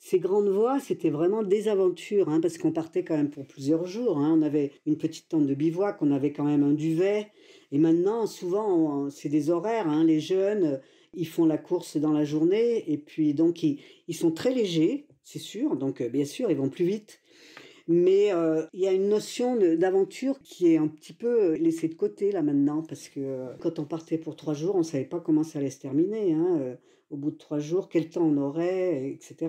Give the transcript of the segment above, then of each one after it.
Ces grandes voies, c'était vraiment des aventures, hein, parce qu'on partait quand même pour plusieurs jours. Hein. On avait une petite tente de bivouac, on avait quand même un duvet. Et maintenant, souvent, c'est des horaires. Hein. Les jeunes, euh, ils font la course dans la journée, et puis donc ils, sont très légers, c'est sûr. Donc euh, bien sûr, ils vont plus vite. Mais euh, il y a une notion d'aventure qui est un petit peu laissée de côté là maintenant, parce que quand on partait pour trois jours, on ne savait pas comment ça allait se terminer. au bout de trois jours, quel temps on aurait, etc.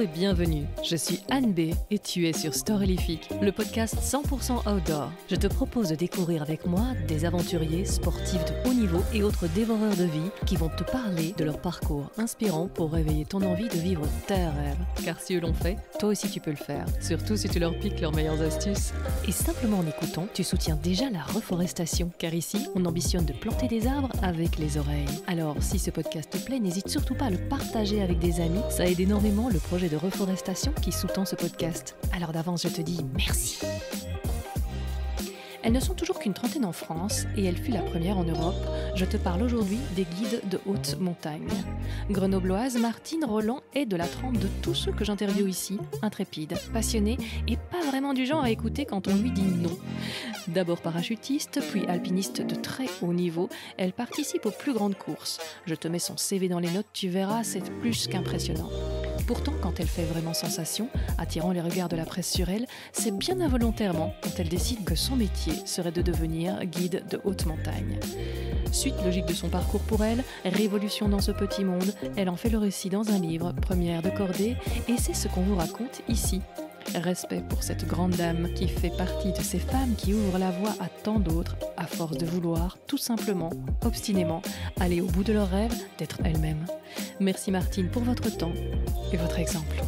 et bienvenue. Je suis Anne B et tu es sur Storylifique, le podcast 100% outdoor. Je te propose de découvrir avec moi des aventuriers, sportifs de haut niveau et autres dévoreurs de vie qui vont te parler de leur parcours inspirant pour réveiller ton envie de vivre tes rêves. Car si eux l'ont fait, toi aussi tu peux le faire. Surtout si tu leur piques leurs meilleures astuces. Et simplement en écoutant, tu soutiens déjà la reforestation. Car ici, on ambitionne de planter des arbres avec les oreilles. Alors si ce podcast te plaît, n'hésite surtout pas à le partager avec des amis. Ça aide énormément le projet de reforestation qui sous-tend ce podcast. Alors d'avance, je te dis merci. Elles ne sont toujours qu'une trentaine en France et elle fut la première en Europe. Je te parle aujourd'hui des guides de haute montagne. Grenobloise, Martine Roland est de la trempe de tous ceux que j'interviewe ici, intrépide, passionnée et pas vraiment du genre à écouter quand on lui dit non. D'abord parachutiste, puis alpiniste de très haut niveau, elle participe aux plus grandes courses. Je te mets son CV dans les notes, tu verras, c'est plus qu'impressionnant. Pourtant, quand elle fait vraiment sensation, attirant les regards de la presse sur elle, c'est bien involontairement quand elle décide que son métier serait de devenir guide de haute montagne. Suite logique de son parcours pour elle, révolution dans ce petit monde, elle en fait le récit dans un livre, première de cordée, et c'est ce qu'on vous raconte ici, Respect pour cette grande dame qui fait partie de ces femmes qui ouvrent la voie à tant d'autres à force de vouloir tout simplement, obstinément, aller au bout de leur rêve d'être elles-mêmes. Merci Martine pour votre temps et votre exemple.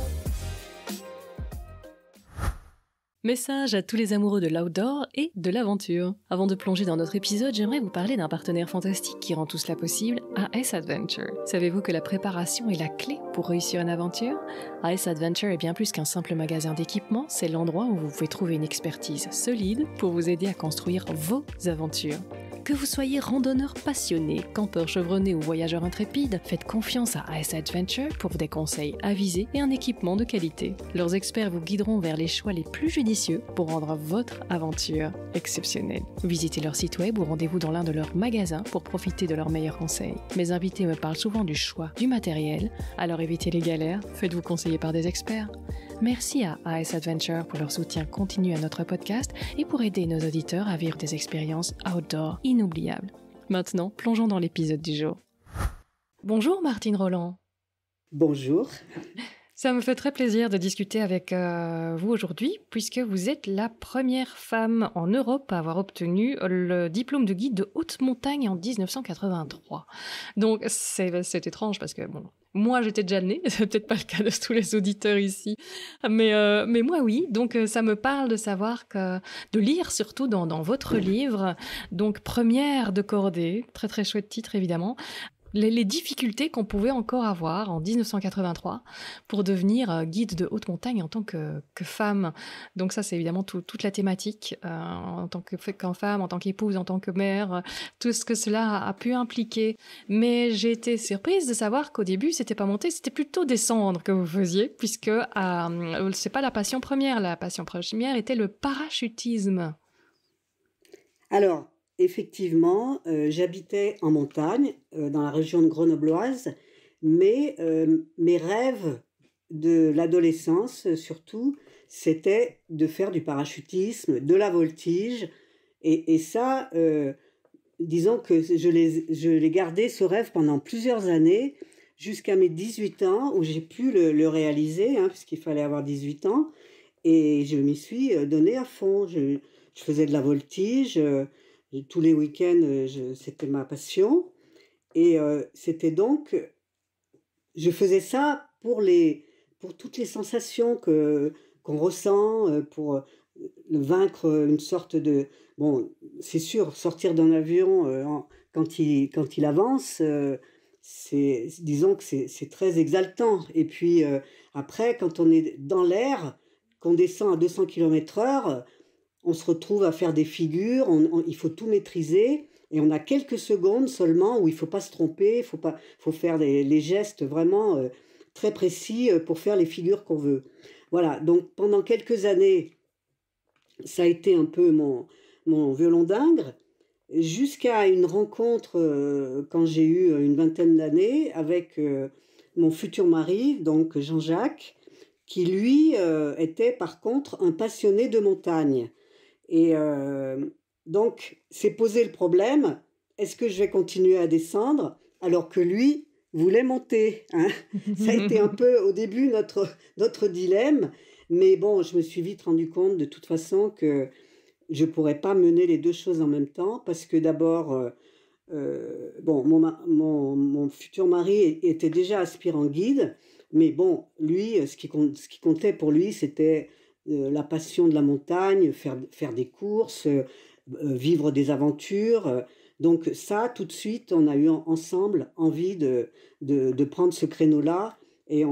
Message à tous les amoureux de l'outdoor et de l'aventure. Avant de plonger dans notre épisode, j'aimerais vous parler d'un partenaire fantastique qui rend tout cela possible, AS Adventure. Savez-vous que la préparation est la clé pour réussir une aventure AS Adventure est bien plus qu'un simple magasin d'équipement, c'est l'endroit où vous pouvez trouver une expertise solide pour vous aider à construire vos aventures. Que vous soyez randonneur passionné, campeur chevronné ou voyageur intrépide, faites confiance à AS Adventure pour des conseils avisés et un équipement de qualité. Leurs experts vous guideront vers les choix les plus judicieux pour rendre votre aventure exceptionnelle. Visitez leur site web ou rendez-vous dans l'un de leurs magasins pour profiter de leurs meilleurs conseils. Mes invités me parlent souvent du choix du matériel, alors évitez les galères, faites-vous conseiller par des experts. Merci à AS Adventure pour leur soutien continu à notre podcast et pour aider nos auditeurs à vivre des expériences outdoor inoubliables. Maintenant, plongeons dans l'épisode du jour. Bonjour Martine Roland. Bonjour. Ça me fait très plaisir de discuter avec euh, vous aujourd'hui, puisque vous êtes la première femme en Europe à avoir obtenu le diplôme de guide de haute montagne en 1983. Donc c'est étrange parce que bon, moi, j'étais déjà née, c'est peut-être pas le cas de tous les auditeurs ici, mais, euh, mais moi, oui. Donc, euh, ça me parle de savoir que, de lire surtout dans, dans votre livre, donc Première de Cordée, très très chouette titre évidemment, les, difficultés qu'on pouvait encore avoir en 1983 pour devenir euh, guide de haute montagne en tant que, femme. Donc ça, c'est évidemment toute la thématique euh, en tant que femme, en tant qu'épouse, en tant que mère, euh, tout ce que cela a pu impliquer. Mais j'ai été surprise de savoir qu'au début, c'était pas monter, c'était plutôt descendre que vous faisiez, puisque ce c'est pas la passion première. La passion première était le parachutisme. Alors, Effectivement, euh, j'habitais en montagne, euh, dans la région de grenobloise, mais euh, mes rêves de l'adolescence, surtout, c'était de faire du parachutisme, de la voltige. Et, ça, disons que je l'ai gardé, ce rêve, pendant plusieurs années, jusqu'à mes 18 ans, où j'ai pu le, réaliser, hein, puisqu'il fallait avoir 18 ans. Et je m'y suis donné à fond. je faisais de la voltige tous les week-ends, euh, c'était ma passion. Et euh, c'était donc, je faisais ça pour, les, pour toutes les sensations que, qu'on ressent, euh, pour vaincre une sorte de... Bon, c'est sûr, sortir d'un avion quand, il, quand il avance, c'est, disons que c'est, c'est très exaltant. Et puis après, quand on est dans l'air, qu'on descend à 200 km/h, on se retrouve à faire des figures, il faut tout maîtriser. Et on a quelques secondes seulement où il faut pas se tromper, il faut, faut faire des, les gestes vraiment euh, très précis euh, pour faire les figures qu'on veut. Voilà, donc pendant quelques années, ça a été un peu mon, mon violon d'ingre, jusqu'à une rencontre euh, quand j'ai eu une vingtaine d'années avec mon futur mari, donc Jean-Jacques, qui lui était par contre un passionné de montagne. Et euh, donc, c'est posé le problème, est-ce que je vais continuer à descendre alors que lui voulait monter hein? Ça a été un peu au début notre, notre dilemme, mais bon, je me suis vite rendu compte de toute façon que je ne pourrais pas mener les deux choses en même temps parce que d'abord, euh, euh, bon, mon, futur mari était déjà aspirant guide, mais bon, lui, ce qui comptait pour lui, c'était euh, la passion de la montagne, faire, faire des courses, euh, euh, vivre des aventures. Donc ça, tout de suite, on a eu ensemble envie de, de, prendre ce créneau-là. Et,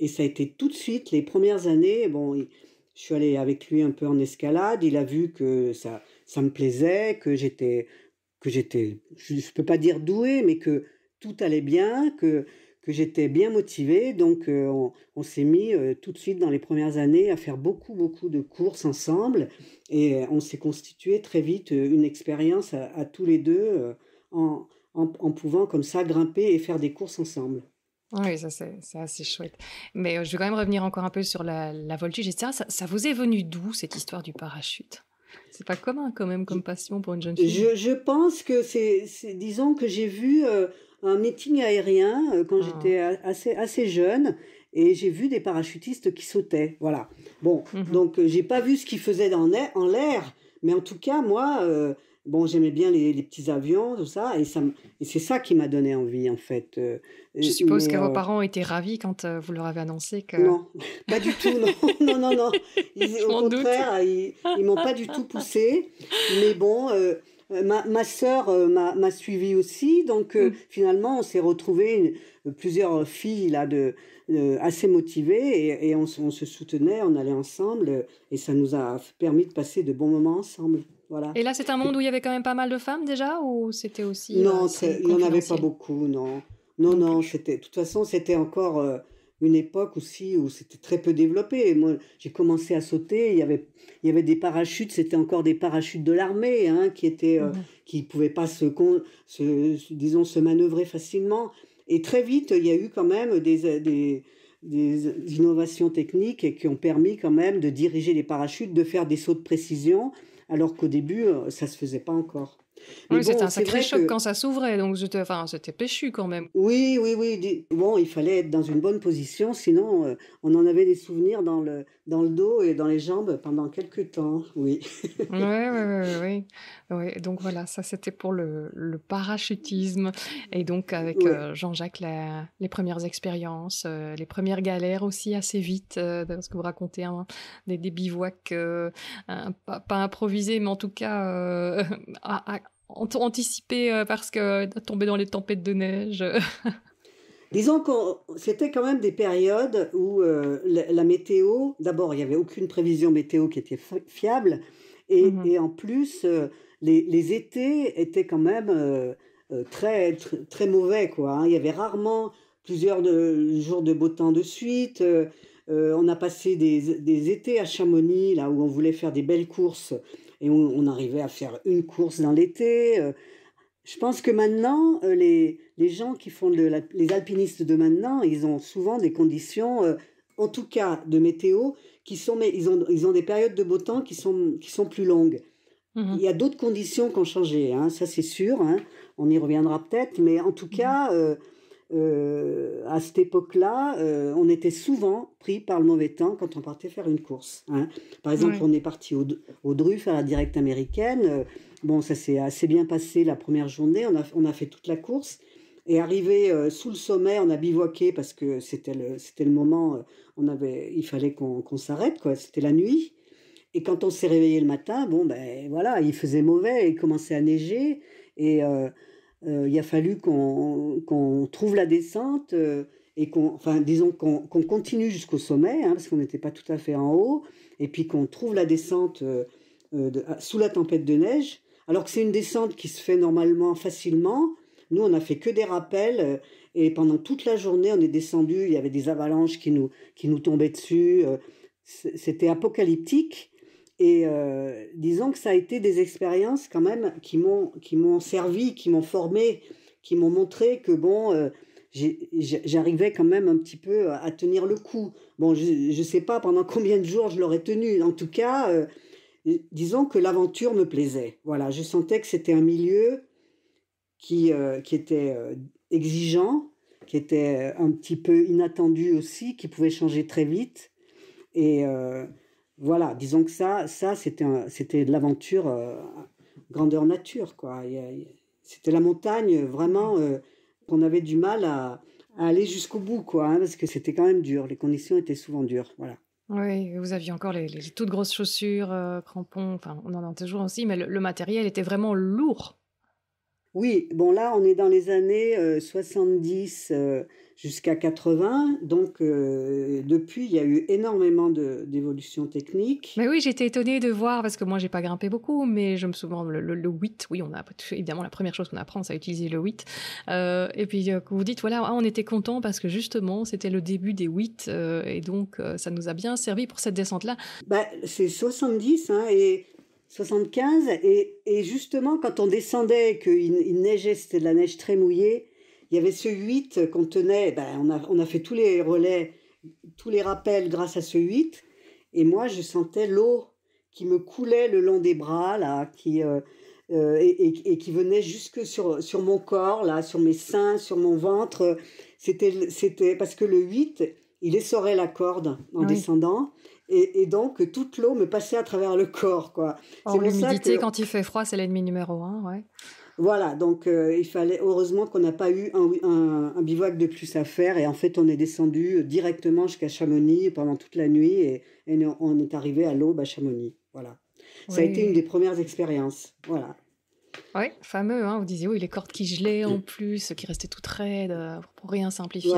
et, ça a été tout de suite, les premières années, bon, je suis allée avec lui un peu en escalade, il a vu que ça, ça me plaisait, que j'étais, que j'étais, je ne peux pas dire doué, mais que tout allait bien, que que j'étais bien motivée. Donc, euh, on, s'est mis euh, tout de suite dans les premières années à faire beaucoup, beaucoup de courses ensemble. Et euh, on s'est constitué très vite une expérience à, tous les deux en, en, pouvant comme ça grimper et faire des courses ensemble. Oui, ça c'est assez chouette. Mais je vais quand même revenir encore un peu sur la, voltige, etc. Ça, ça, vous est venu d'où cette histoire du parachute C'est pas commun quand même comme passion pour une jeune fille. Je, pense que c'est, disons que j'ai vu un meeting aérien euh, quand ah. j'étais assez, assez jeune et j'ai vu des parachutistes qui sautaient. Voilà. Bon, mhm. donc euh, j'ai pas vu ce qu'ils faisaient dans en l'air, mais en tout cas, moi, euh, bon, j'aimais bien les, petits avions, tout ça, et, ça, et c'est ça qui m'a donné envie, en fait. je suppose que vos parents étaient ravis quand vous leur avez annoncé que. Non, pas du tout, non, non, non, non. Ils, au contraire, ils, ils m'ont pas du tout poussé, mais bon. Euh, ma, ma sœur euh, m'a suivi aussi, donc euh, mm. finalement, on s'est retrouvés plusieurs filles là, de, assez motivées et, on, se soutenait, on allait ensemble et ça nous a permis de passer de bons moments ensemble. Voilà. Et là, c'est un monde où il y avait quand même pas mal de femmes déjà ou c'était aussi. Non, il n'y en avait pas beaucoup, non. Non, non, c'était. De toute façon, c'était encore une époque aussi où c'était très peu développé. Moi, j'ai commencé à sauter. Il y avait, il y avait des parachutes. C'était encore des parachutes de l'armée hein, qui étaient, euh, mhm. qui pouvaient pas se, se, disons, se manœuvrer facilement. Et très vite, il y a eu quand même des, des, innovations techniques qui ont permis quand même de diriger les parachutes, de faire des sauts de précision, alors qu'au début, euh, ça se faisait pas encore c'était un sacré choc quand ça s'ouvrait, donc c'était enfin, péchu quand même. Oui, oui, oui. Bon, il fallait être dans une bonne position, sinon euh, on en avait des souvenirs dans le, dans le dos et dans les jambes pendant quelques temps, oui. oui, oui, oui, Donc voilà, ça c'était pour le, le, parachutisme. Et donc avec euh, Jean-Jacques, les premières expériences, euh, les premières galères aussi assez vite, parce que vous racontez des, bivouacs, pas, improvisés, mais en tout cas anticiper euh, parce que euh, tomber dans les tempêtes de neige Disons que c'était quand même des périodes où euh, la, météo, d'abord, il n'y avait aucune prévision météo qui était fiable, mhm. et, en plus, les, étés étaient quand même très, très, mauvais. Quoi, hein. Il y avait rarement plusieurs de, jours de beau temps de suite. on a passé des, des, étés à Chamonix, là où on voulait faire des belles courses et on, arrivait à faire une course dans l'été. Euh. Je pense que maintenant, euh, les, les gens qui font les alpinistes de maintenant, ils ont souvent des conditions, euh, en tout cas de météo, qui sont, ils ont, ils ont des périodes de beau temps qui sont, qui sont plus longues. Mmh Il y a d'autres conditions qui ont changé, hein, ça c'est sûr, hein. on y reviendra peut-être, mais en tout mmh cas, euh, à cette époque-là, euh, on était souvent pris par le mauvais temps quand on partait faire une course. Hein. Par exemple, on est parti au, au, DRU faire la directe américaine. Euh, bon, ça s'est assez bien passé la première journée. On a, on a fait toute la course. Et arrivé sous le sommet, on a bivouaqué parce que c'était le, le moment, on avait, il fallait qu'on, s'arrête, quoi. C'était la nuit. Et quand on s'est réveillé le matin, bon, ben voilà, il faisait mauvais, il commençait à neiger. Et euh, il a fallu qu'on trouve la descente euh, et qu'on, disons qu'on continue jusqu'au sommet, hein, parce qu'on n'était pas tout à fait en haut, et puis qu'on trouve la descente euh, sous la tempête de neige, alors que c'est une descente qui se fait normalement facilement. Nous, on n'a fait que des rappels et pendant toute la journée, on est descendu. Il y avait des avalanches qui nous tombaient dessus. C'était apocalyptique. Et euh, disons que ça a été des expériences quand même qui m'ont qui m'ont servi, qui m'ont formé, qui m'ont montré que bon, euh, j'arrivais quand même un petit peu à tenir le coup. Bon, je ne sais pas pendant combien de jours je l'aurais tenu. En tout cas, euh, disons que l'aventure me plaisait. Voilà, je sentais que c'était un milieu qui qui était exigeant, qui était un petit peu inattendu aussi, qui pouvait changer très vite et voilà, disons que ça, ça c'était de l'aventure euh, grandeur nature. quoi. C'était la montagne vraiment euh, qu'on avait du mal à, aller jusqu'au bout, quoi, hein, parce que c'était quand même dur. Les conditions étaient souvent dures. Voilà. Oui, vous aviez encore les, toutes grosses chaussures, euh, crampons, on en a toujours aussi, mais le, matériel était vraiment lourd. Oui, bon, là, on est dans les années 70 jusqu'à 80. Donc, euh, depuis, il y a eu énormément d'évolutions techniques. Mais oui, j'étais étonnée de voir, parce que moi, j'ai pas grimpé beaucoup, mais je me souviens, le, le, 8, oui, on a, évidemment, la première chose qu'on apprend, c'est à utiliser le 8. Euh, et puis, euh, vous dites, voilà, ah, on était content parce que justement, c'était le début des 8, et donc, ça nous a bien servi pour cette descente-là. Bah, c'est 70, hein, et 75, et, et, justement, quand on descendait, qu'il neigeait, c'était de la neige très mouillée, il y avait ce 8 qu'on tenait, ben, on, a, fait tous les relais, tous les rappels grâce à ce 8. Et moi, je sentais l'eau qui me coulait le long des bras, là, qui, euh, euh, et, qui venait jusque sur, sur mon corps, là, sur mes seins, sur mon ventre. C'était, parce que le 8, il essorait la corde en descendant. Et, donc, toute l'eau me passait à travers le corps, quoi. Oh, c'est l'humidité, quand il fait froid, c'est l'ennemi numéro un, ouais. Voilà, donc euh, il fallait heureusement qu'on n'a pas eu un, bivouac de plus à faire et en fait on est descendu euh, directement jusqu'à Chamonix pendant toute la nuit et, on est arrivé à l'aube à Chamonix. Voilà, ça a été une des premières expériences. Voilà. Oui, fameux, hein, vous disiez, oui, les cordes qui gelaient en plus, qui restaient toutes raides, euh, pour rien simplifier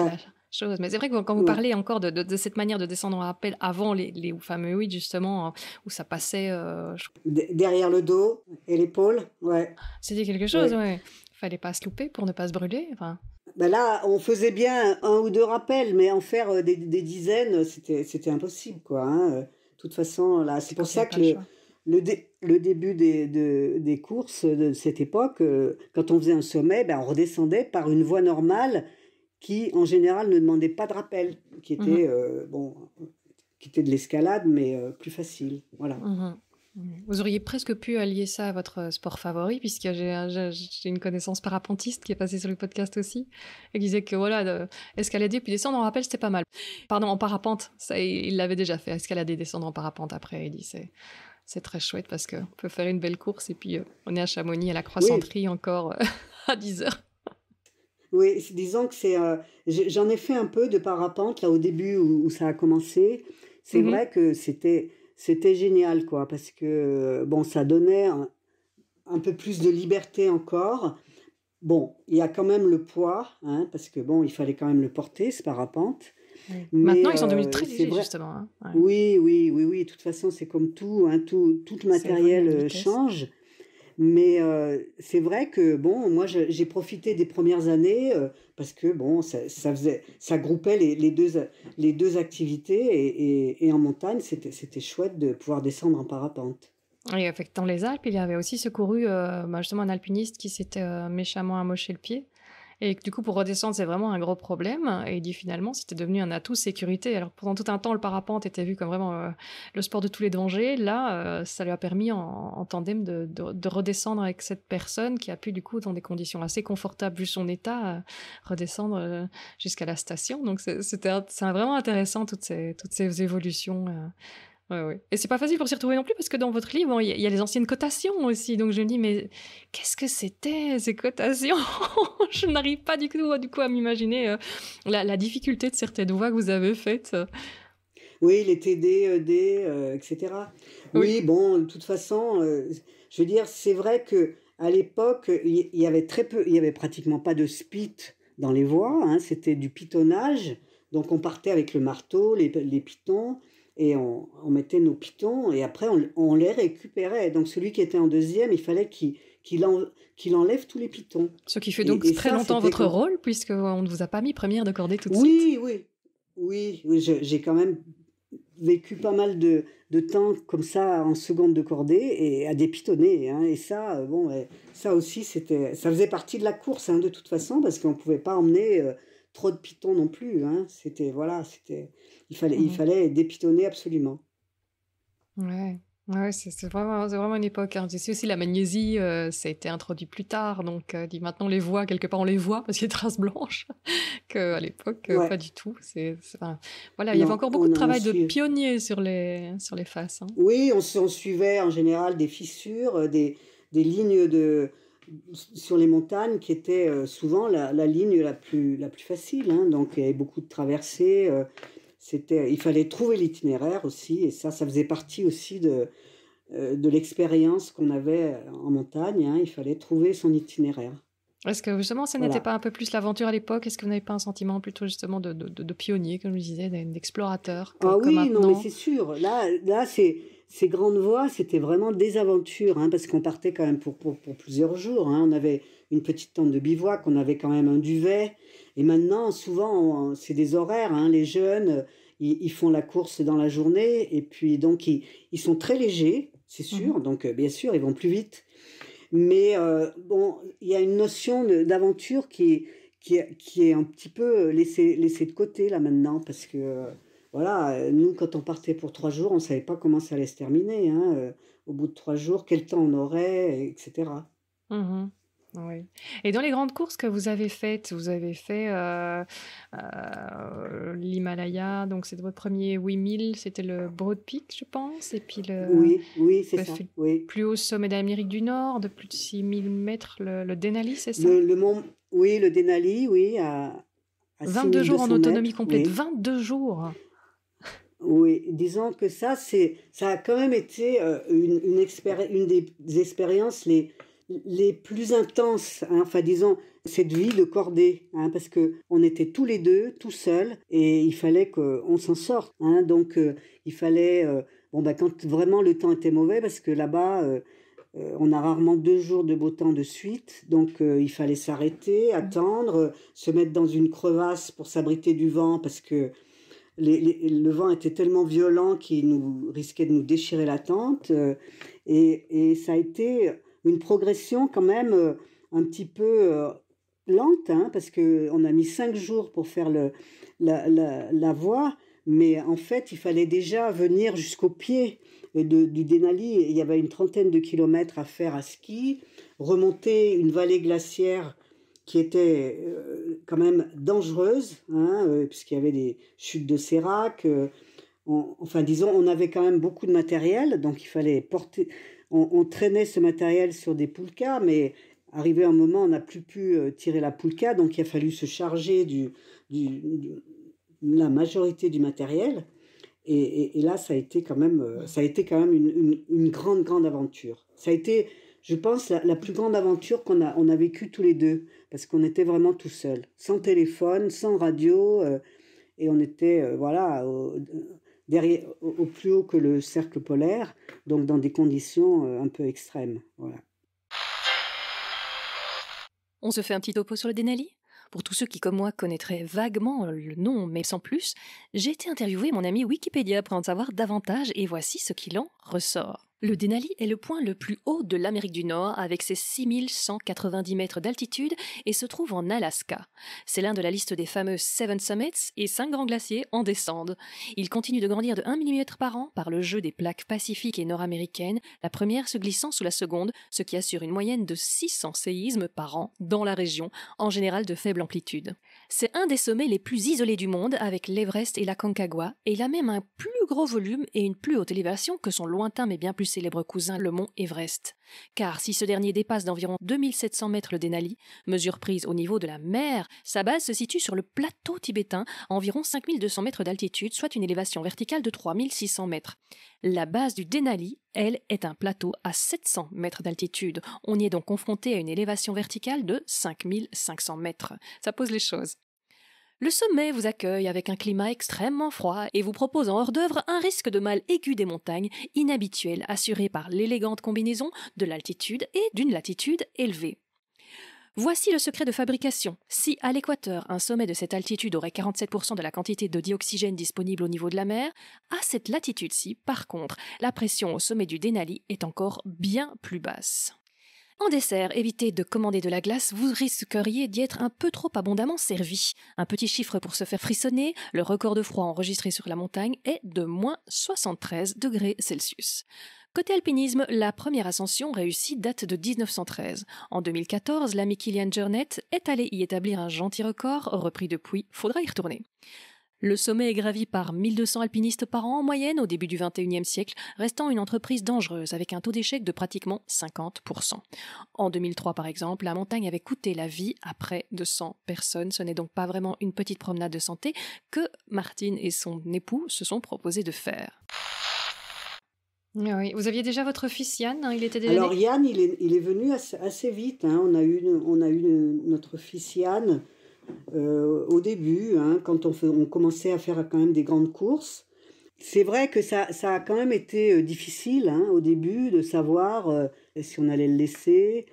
mais c'est vrai que quand vous mm. parlez encore de, cette manière de descendre en rappel avant les, fameux 8, justement, hein, où ça passait. Euh, derrière le dos et l'épaule, ouais. C'était quelque chose, ouais. ne Fallait pas se louper pour ne pas se brûler. Bah là, on faisait bien un ou deux rappels, mais en faire euh, des, dizaines, c'était impossible, quoi. Hein. De toute façon, là, c'est pour ça que le, début des, des, courses de cette époque, euh, quand on faisait un sommet, ben on redescendait par une voie normale qui en général ne demandait pas de rappel, qui mhm. était, euh, bon, qui était de l'escalade, mais euh, plus facile. Voilà. Mhm. Mhm. Vous auriez presque pu allier ça à votre euh, sport favori, puisque j'ai une connaissance parapentiste qui est passée sur le podcast aussi, et qui disait que voilà, escalader puis descendre en rappel, c'était pas mal. Pardon, en parapente, ça, il l'avait déjà fait, escalader, descendre en parapente après, il dit c'est. très chouette parce qu'on peut faire une belle course et puis on est à Chamonix à la croissanterie encore à 10 heures. Oui, disons que c'est. Euh, j'en ai fait un peu de parapente là au début où, ça a commencé. C'est mmh vrai que c'était c'était génial quoi parce que euh, bon ça donnait un, peu plus de liberté encore. Bon, il y a quand même le poids hein, parce que bon il fallait quand même le porter ce parapente. Maintenant, ils sont euh, devenus très légers, justement. Hein, oui, oui, oui, oui. De toute façon, c'est comme tout, hein, tout, tout le matériel change. Mais euh, c'est vrai que bon, moi j'ai profité des premières années euh, parce que bon, ça, faisait, ça groupait les, deux activités et, en montagne c'était c'était chouette de pouvoir descendre en parapente. Et dans les Alpes, il y avait aussi secouru euh, bah, justement un alpiniste qui s'était méchamment amoché le pied. Et du coup, pour redescendre, c'est vraiment un gros problème. Et il dit finalement, c'était devenu un atout sécurité. Alors pendant tout un temps, le parapente était vu comme vraiment euh, le sport de tous les dangers. Là, euh, ça lui a permis en, tandem de, redescendre avec cette personne qui a pu du coup, dans des conditions assez confortables vu son état, euh, redescendre jusqu'à la station. Donc c'était vraiment intéressant toutes ces toutes ces évolutions Ouais, ouais. Et c'est pas facile pour s'y retrouver non plus parce que dans votre livre, il y, a les anciennes cotations aussi. Donc je me dis, mais qu'est-ce que c'était ces cotations Je n'arrive pas du tout du coup à m'imaginer euh, la, difficulté de certaines voix que vous avez faites. Oui, les TD, ED, etc. Oui, bon, de toute façon, euh, je veux dire, c'est vrai que à l'époque, il y, avait très peu, il y avait pratiquement pas de spit dans les voies hein. c'était du pitonnage. Donc on partait avec le marteau, les pitons et on, mettait nos pitons et après on, les récupérait. Donc celui qui était en deuxième, il fallait qu'il en, enlève tous les pitons. Ce qui fait donc très longtemps votre rôle, puisque on ne vous a pas mis première de cordée tout de suite. Oui, oui, oui, j'ai quand même vécu pas mal de, temps comme ça en seconde de cordée et à dépitonner. Hein. Et ça, euh, bon, ça aussi, c'était, ça faisait partie de la course hein, de toute façon, parce qu'on ne pouvait pas emmener... Euh, trop de pitons non plus. Hein. C'était, voilà, c'était, il fallait, il mhm. fallait dépitonner absolument. Ouais. c'est vraiment, vraiment, une époque. Hein. C'est aussi la magnésie, euh, ça a été introduit plus tard. Donc, euh, maintenant, on les voit, quelque part, on les voit parce qu'il y a des traces blanches, à l'époque, euh, pas du tout. C'est voilà, il y avait encore beaucoup de travail de pionniers sur les, sur les faces. Hein. Oui, on, suivait en général des fissures, des lignes de, sur les montagnes qui était euh, souvent la, la, ligne la plus, la plus facile. Hein. Donc il y avait beaucoup de traversées. Euh, c'était, il fallait trouver l'itinéraire aussi. Et ça, ça faisait partie aussi de, euh, de l'expérience qu'on avait en montagne. Hein. Il fallait trouver son itinéraire. Est-ce que justement, ce n'était pas un peu plus l'aventure à l'époque Est-ce que vous n'avez pas un sentiment plutôt justement de, de, pionnier, comme je disais, d'explorateur Ah oui, non, mais c'est sûr. Là, là c'est ces grandes voies, c'était vraiment des aventures, hein, parce qu'on partait quand même pour, plusieurs jours. Hein. On avait une petite tente de bivouac, on avait quand même un duvet. Et maintenant, souvent, c'est des horaires. Hein. Les jeunes, euh, ils, font la course dans la journée, et puis donc, ils, sont très légers, c'est sûr. Mhm. Donc, euh, bien sûr, ils vont plus vite. Mais euh, bon, il y a une notion d'aventure qui, qui, qui est un petit peu laissée de côté, là, maintenant, parce que voilà, euh, nous, quand on partait pour trois jours, on ne savait pas comment ça allait se terminer. Hein, euh, au bout de trois jours, quel temps on aurait, etc. Mmh et dans les grandes courses que vous avez faites, vous avez fait euh, l'Himalaya, donc c'est votre premier 8000, c'était le Broad Peak, je pense, et puis le, oui, c'est ça, plus haut sommet d'Amérique du Nord, de plus de 6000 mètres, le, Denali, c'est ça le, Oui, le Denali, oui, à, 22 jours en autonomie complète, 22 jours oui, disons que ça, c'est, ça a quand même été euh, une, une, des expériences les, les plus intenses, hein. enfin disons cette vie de cordée, hein, parce que on était tous les deux, tout seuls, et il fallait qu'on s'en sorte. Hein. donc euh, il fallait, euh, bon ben, quand vraiment le temps était mauvais, parce que là-bas on a rarement deux jours de beau temps de suite, donc il fallait s'arrêter, attendre, se mettre dans une crevasse pour s'abriter du vent, parce que le vent était tellement violent qu'il nous risquait de nous déchirer la tente. Euh, et, ça a été une progression quand même euh, un petit peu euh, lente, hein, parce qu'on a mis cinq jours pour faire la, voie. Mais en fait, il fallait déjà venir jusqu'au pied du Denali. Il y avait une trentaine de kilomètres à faire à ski, remonter une vallée glaciaire qui était euh, quand même dangereuse, hein, euh, puisqu'il y avait des chutes de sérac. Euh, enfin, disons, on avait quand même beaucoup de matériel, donc il fallait porter. On, traînait ce matériel sur des poulkas, mais arrivé un moment, on n'a plus pu tirer la poulka, donc il a fallu se charger du, du, la majorité du matériel. Et, là, ça a été quand même, ça a été quand même une, une, grande, grande aventure. Ça a été, je pense, la, plus grande aventure qu'on a, on a vécue tous les deux parce qu'on était vraiment tout seul, sans téléphone, sans radio, euh, et on était euh, voilà au, plus haut que le cercle polaire, donc dans des conditions euh, un peu extrêmes. Voilà. On se fait un petit topo sur le Denali pour tous ceux qui, comme moi, connaîtraient vaguement le nom, mais sans plus, j'ai été interviewé mon ami Wikipédia pour en savoir davantage et voici ce qu'il en ressort. Le Denali est le point le plus haut de l'Amérique du Nord avec ses 6190 mètres d'altitude et se trouve en Alaska. C'est l'un de la liste des fameux Seven Summits et cinq grands glaciers en descendent. Il continue de grandir de 1 mm par an par le jeu des plaques pacifiques et nord-américaines, la première se glissant sous la seconde, ce qui assure une moyenne de 600 séismes par an dans la région, en général de faible amplitude. C'est un des sommets les plus isolés du monde avec l'Everest et la Concagua, et il a même un plus gros volume et une plus haute élévation que son lointain mais bien plus célèbre cousin, le mont Everest. Car si ce dernier dépasse d'environ 2700 mètres le Denali, mesure prise au niveau de la mer, sa base se situe sur le plateau tibétain, à environ 5200 mètres d'altitude, soit une élévation verticale de 3600 mètres. La base du Denali, elle, est un plateau à 700 mètres d'altitude. On y est donc confronté à une élévation verticale de 5500 mètres. Ça pose les choses. Le sommet vous accueille avec un climat extrêmement froid et vous propose en hors d'œuvre un risque de mal aigu des montagnes, inhabituel, assuré par l'élégante combinaison de l'altitude et d'une latitude élevée. Voici le secret de fabrication. Si, à l'équateur, un sommet de cette altitude aurait 47% de la quantité de dioxygène disponible au niveau de la mer, à cette latitude-ci, par contre, la pression au sommet du Denali est encore bien plus basse. En dessert, évitez de commander de la glace, vous risqueriez d'y être un peu trop abondamment servi. Un petit chiffre pour se faire frissonner, le record de froid enregistré sur la montagne est de moins 73 degrés Celsius. Côté alpinisme, la première ascension réussie date de 1913. En 2014, l'ami Kilian Jornet est allé y établir un gentil record, repris depuis, faudra y retourner. Le sommet est gravi par 1200 alpinistes par an en moyenne au début du XXIe siècle, restant une entreprise dangereuse avec un taux d'échec de pratiquement 50%. En 2003 par exemple, la montagne avait coûté la vie à près de 100 personnes. Ce n'est donc pas vraiment une petite promenade de santé que Martine et son époux se sont proposés de faire. Vous aviez déjà votre fils Yann, hein, il était déjà. Alors Yann, il est, venu assez, vite. Hein. On a eu, on a eu notre fils Yann euh, au début, hein, quand on, commençait à faire quand même des grandes courses. C'est vrai que ça, a quand même été euh, difficile hein, au début de savoir euh, si on allait le laisser.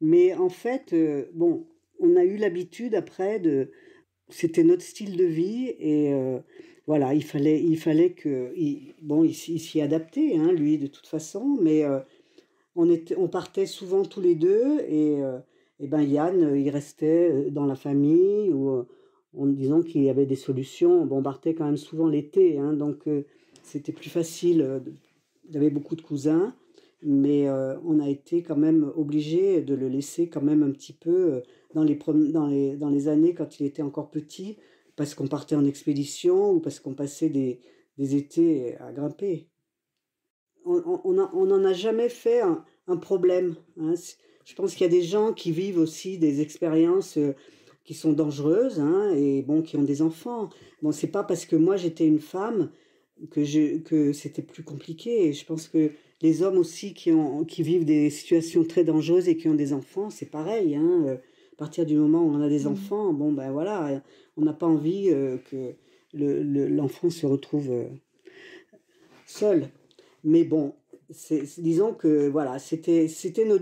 Mais en fait, bon, on a eu l'habitude après de. C'était notre style de vie et voilà, il fallait, il fallait que. bon, s'y adaptait, hein, lui, de toute façon, mais on, était, on partait souvent tous les deux et et eh ben Yann, euh, il restait euh, dans la famille ou euh, en disant qu'il y avait des solutions. On bombardait quand même souvent l'été, hein, donc c'était plus facile. avait beaucoup de cousins, mais on a été quand même obligé de le laisser quand même un petit peu dans les, dans les, dans les années quand il était encore petit, parce qu'on partait en expédition ou parce qu'on passait des, des, étés à grimper. On n'en on, a, en a jamais fait un, problème. Hein, je pense qu'il y a des gens qui vivent aussi des expériences euh, qui sont dangereuses hein, et bon qui ont des enfants. Bon, c'est pas parce que moi j'étais une femme que je que c'était plus compliqué. je pense que les hommes aussi qui ont qui vivent des situations très dangereuses et qui ont des enfants, c'est pareil. Hein. Euh, à partir du moment où on a des mmh. enfants, bon ben voilà, on n'a pas envie euh, que l'enfant le, se retrouve seul. Mais bon, disons que voilà, c'était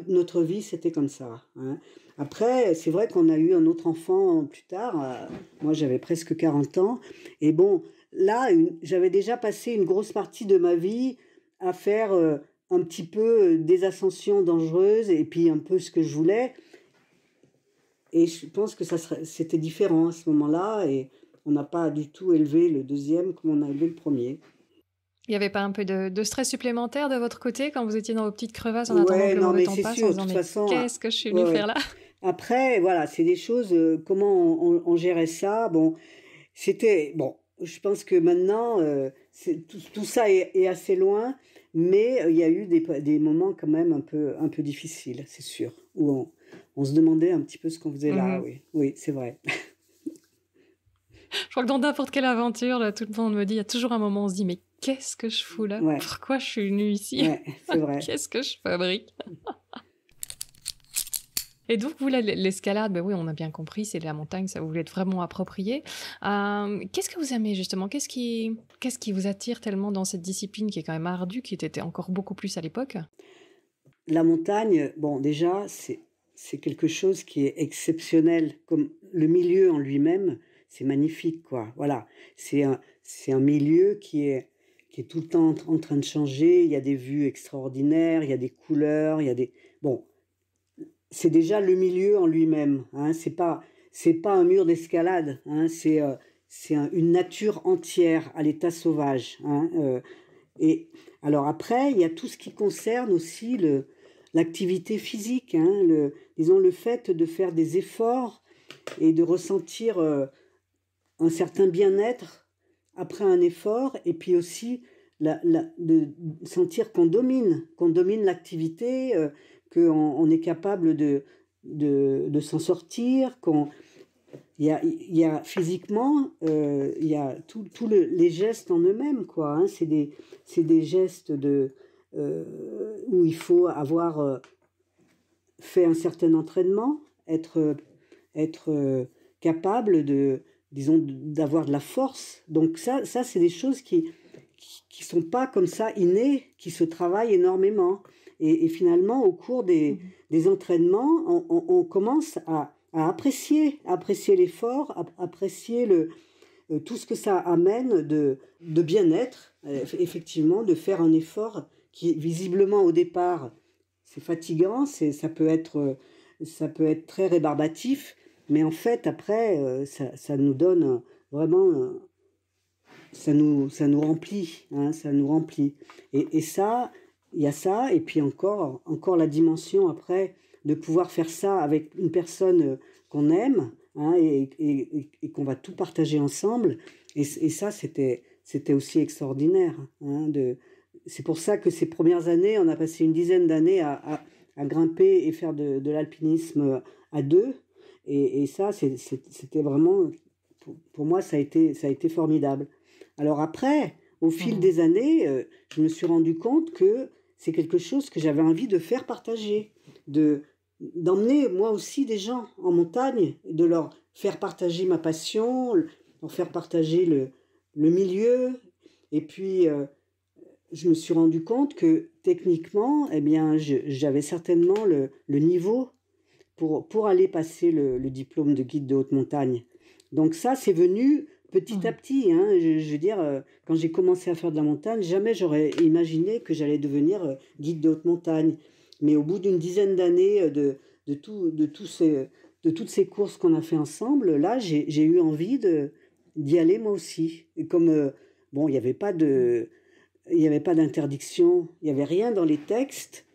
notre vie, c'était comme ça. Hein. Après, c'est vrai qu'on a eu un autre enfant plus tard. Euh, moi, j'avais presque 40 ans. Et bon, là, j'avais déjà passé une grosse partie de ma vie à faire euh, un petit peu euh, des ascensions dangereuses et puis un peu ce que je voulais. Et je pense que c'était différent à ce moment-là. Et on n'a pas du tout élevé le deuxième comme on a élevé le premier. Il n'y avait pas un peu de, stress supplémentaire de votre côté quand vous étiez dans vos petites crevasses en attendant que le temps passe sûr, en disant, qu'est-ce que je suis venue faire là Après, voilà, c'est des choses, euh, comment on, on, gérait ça Bon, c'était, bon, je pense que maintenant, euh, tout, ça est, assez loin, mais euh, il y a eu des, moments quand même un peu, un peu difficiles, c'est sûr, où on, se demandait un petit peu ce qu'on faisait là, mhm. oui, oui c'est vrai. je crois que dans n'importe quelle aventure, là, tout le monde me dit, il y a toujours un moment où on se dit, mais qu'est-ce que je fous là Pourquoi je suis nue ici qu'est-ce que je fabrique Et donc, vous, l'escalade, ben oui, on a bien compris, c'est la montagne, ça vous l'êtes vraiment approprié. Euh, qu'est-ce que vous aimez justement Qu'est-ce qui, qu'est-ce qui vous attire tellement dans cette discipline qui est quand même ardue, qui était encore beaucoup plus à l'époque La montagne, bon, déjà, c'est, c'est quelque chose qui est exceptionnel. Comme le milieu en lui-même, c'est magnifique, quoi. Voilà, c'est un, c'est un milieu qui est qui est tout le temps en train de changer. Il y a des vues extraordinaires, il y a des couleurs, il y a des bon. C'est déjà le milieu en lui-même. Hein. C'est pas c'est pas un mur d'escalade. Hein. C'est euh, une nature entière à l'état sauvage. Hein, euh. et alors après, il y a tout ce qui concerne aussi le l'activité physique, hein, le, disons le fait de faire des efforts et de ressentir euh, un certain bien-être après un effort, et puis aussi la, la, de sentir qu'on domine, qu'on domine l'activité, euh, que qu'on on est capable de, de, de s'en sortir, qu'on... Il y, a, y a, physiquement, euh, il y a tous le, les gestes en eux-mêmes, quoi. Hein. C'est des, des, gestes de, euh, où il faut avoir fait un certain entraînement, être, être capable de, disons, d'avoir de la force. Donc ça, ça c'est des choses qui qui sont pas comme ça innées, qui se travaillent énormément. Et, finalement, au cours des, des entraînements, on, commence à, à, apprécier, apprécier l'effort, apprécier le, euh, tout ce que ça amène de, de bien-être, effectivement, de faire un effort qui, visiblement, au départ, c'est fatigant, ça, peut être, ça peut être très rébarbatif, mais en fait, après, euh, ça, ça, nous donne euh, vraiment. Euh, ça nous, ça nous remplit, hein, ça nous remplit. Et, et ça, il y a ça, et puis encore, encore la dimension après de pouvoir faire ça avec une personne qu'on aime hein, et, et, qu'on va tout partager ensemble. Et, et ça, c'était, c'était aussi extraordinaire. Hein, de, c'est pour ça que ces premières années, on a passé une dizaine d'années à, à, grimper et faire de, de l'alpinisme à deux. Et, ça, c'était vraiment, pour, moi, ça a, été, ça a été formidable. Alors après, au fil mmh. des années, euh, je me suis rendu compte que c'est quelque chose que j'avais envie de faire partager, de d'emmener moi aussi des gens en montagne, de leur faire partager ma passion, leur faire partager le, milieu. Et puis, euh, je me suis rendu compte que techniquement, eh bien, j'avais certainement le, le niveau pour, aller passer le, diplôme de guide de haute montagne. Donc ça, c'est venu petit à mmh. petit. Hein. Je, veux dire, euh, quand j'ai commencé à faire de la montagne, jamais j'aurais imaginé que j'allais devenir euh, guide de haute montagne. Mais au bout d'une dizaine d'années euh, de, de, toutes ces courses qu'on a fait ensemble, là, j'ai eu envie d'y aller moi aussi. Et comme, bon, Il n'y avait pas d'interdiction, il n'y avait rien dans les textes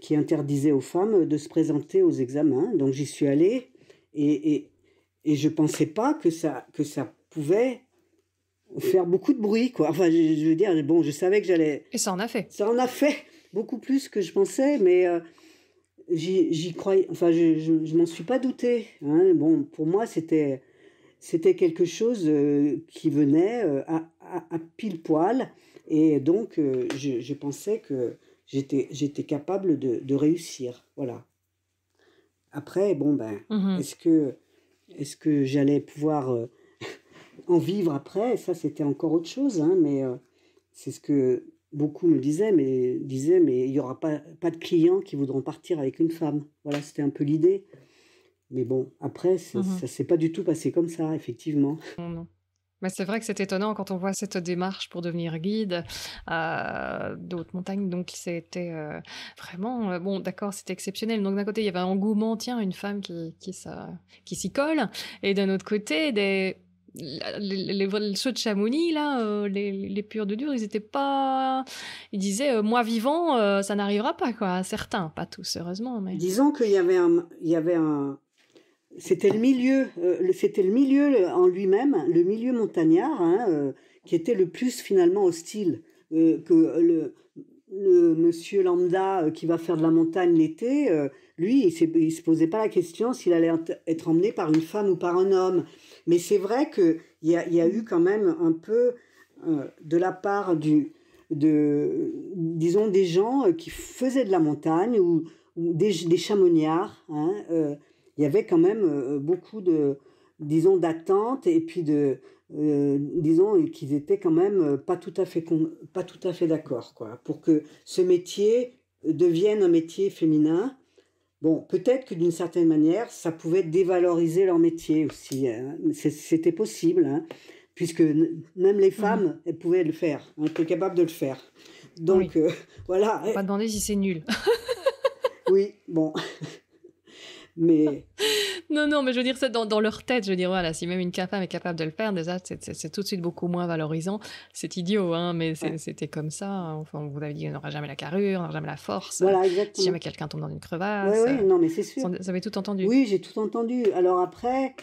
qui interdisait aux femmes de se présenter aux examens. Donc j'y suis allée et, et, je ne pensais pas que ça, que ça pouvait faire beaucoup de bruit. Quoi. Enfin, je, veux dire, bon, je savais que j'allais... Et ça en a fait. Ça en a fait beaucoup plus que je pensais, mais euh, j'y croyais... Enfin, je, je, m'en suis pas doutée. Hein. Bon, pour moi, c'était... C'était quelque chose euh, qui venait euh, à, à, pile poil. Et donc, je pensais que j'étais capable de, réussir. Voilà. Après, bon, ben, mhm. est-ce que, est que j'allais pouvoir euh, en vivre après Ça, c'était encore autre chose, hein, mais euh, c'est ce que beaucoup me disaient, mais disaient, mais il n'y aura pas, pas de clients qui voudront partir avec une femme. Voilà, c'était un peu l'idée. Mais bon, après, mhm. ça ne s'est pas du tout passé comme ça, effectivement. Mais c'est vrai que c'est étonnant quand on voit cette démarche pour devenir guide de euh, d'autres montagne. Donc, c'était euh, vraiment, euh, bon, d'accord, c'était exceptionnel. Donc, d'un côté, il y avait un engouement, tiens, une femme qui, qui, ça, qui s'y colle. Et d'un autre côté, des, les, les, de Chamonix, là, les, les purs de dur, ils étaient pas. Ils disaient, moi vivant, ça n'arrivera pas, quoi. Certains, pas tous, heureusement. Mais... Disons qu'il y avait un, il y avait un, c'était le milieu, euh, c'était le milieu en lui-même, le milieu montagnard, hein, euh, qui était le plus finalement hostile euh, que le, monsieur lambda qui va faire de la montagne l'été. lui, il ne se posait pas la question s'il allait être emmené par une femme ou par un homme. Mais c'est vrai qu'il y a, eu quand même un peu de la part du, de, disons, des gens qui faisaient de la montagne ou, des, des hein, il y avait quand même euh, euh, beaucoup de, disons, d'attentes et puis de, euh, disons, qu'ils étaient quand même pas tout à fait, pas tout à fait d'accord, quoi, pour que ce métier devienne un métier féminin. Bon, peut-être que d'une certaine manière, ça pouvait dévaloriser leur métier aussi. Hein. C'était possible, hein, puisque même les mmh. femmes, elles pouvaient le faire, elles hein, étaient capables de le faire. Donc, voilà. pas demander si c'est nul. oui, bon. mais... non, non, mais je veux dire, c'est dans, dans, leur tête. Je veux dire, voilà, si même une femme est capable de le faire, déjà, c'est tout de suite beaucoup moins valorisant. C'est idiot, hein, mais c'était comme ça. Enfin, vous avez dit, on n'aura jamais la carrure, on n'aura jamais la force. Voilà, exactement. Si jamais quelqu'un tombe dans une crevasse. Oui, non, mais c'est sûr. Vous avez tout entendu. Oui, j'ai tout entendu. Alors après...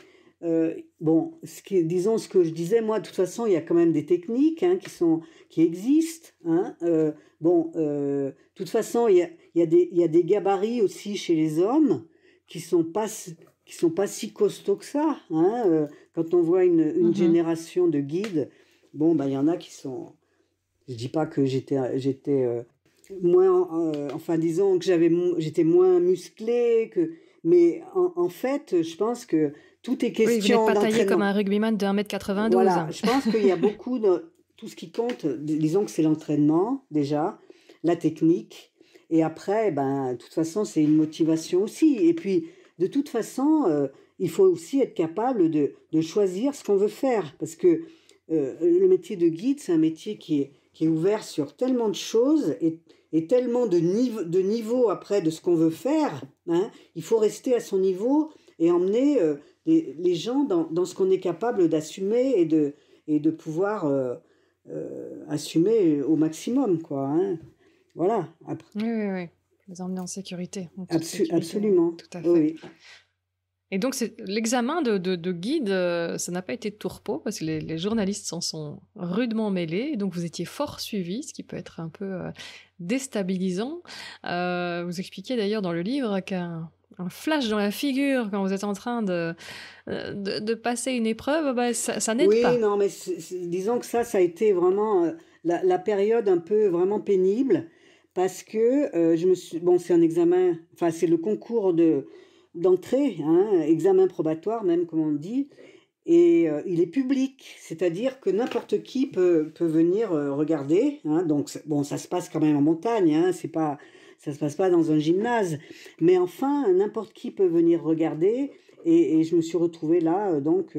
Euh, bon, disons ce que je disais, moi, de toute façon, il y a quand même des techniques hein, qui, sont, qui existent. Hein, euh, bon, euh, de toute façon, il y a, y, a il y a des gabarits aussi chez les hommes qui sont pas qui sont pas si costauds que ça. Hein, euh, quand on voit une, une mhm. génération de guides, bon, bah, il y en a qui sont. Je dis pas que j'étais j'étais euh, moins, euh, enfin disons que j'avais j'étais moins musclé que, mais en, fait, je pense que tout est question oui, pas taillé comme un rugbyman de 1m92. Voilà, je pense qu'il y a beaucoup de tout ce qui compte. Disons que c'est l'entraînement déjà, la technique, et après, ben, de toute façon, c'est une motivation aussi. Et puis, de toute façon, euh, il faut aussi être capable de, de choisir ce qu'on veut faire. Parce que euh, le métier de guide, c'est un métier qui est, qui est ouvert sur tellement de choses et, et tellement de, de niveaux après de ce qu'on veut faire. Hein. Il faut rester à son niveau et emmener euh, les, gens dans, dans ce qu'on est capable d'assumer et de, et de pouvoir assumer au maximum. quoi. Hein. Voilà. Oui, oui, oui. Les emmener en sécurité. Absolument. Tout à fait. Et donc, l'examen de, guide, euh, ça n'a pas été de tourpeau parce que les, journalistes s'en sont rudement mêlés. Donc, vous étiez fort suivi, ce qui peut être un peu euh, déstabilisant. Euh, vous expliquez d'ailleurs dans le livre qu'un flash dans la figure quand vous êtes en train de, passer une épreuve, bah, ça, ça n'aide pas. Oui, non, mais disons que ça, ça a été vraiment la, période un peu vraiment pénible parce que euh, je me suis bon c'est un examen enfin c'est le concours de d'entrée hein, examen probatoire même comme on dit et euh, il est public c'est-à-dire que n'importe qui peut, peut venir euh, regarder hein. donc bon ça se passe quand même en montagne hein, c'est pas ça se passe pas dans un gymnase mais enfin n'importe qui peut venir regarder et, et, je me suis retrouvée là donc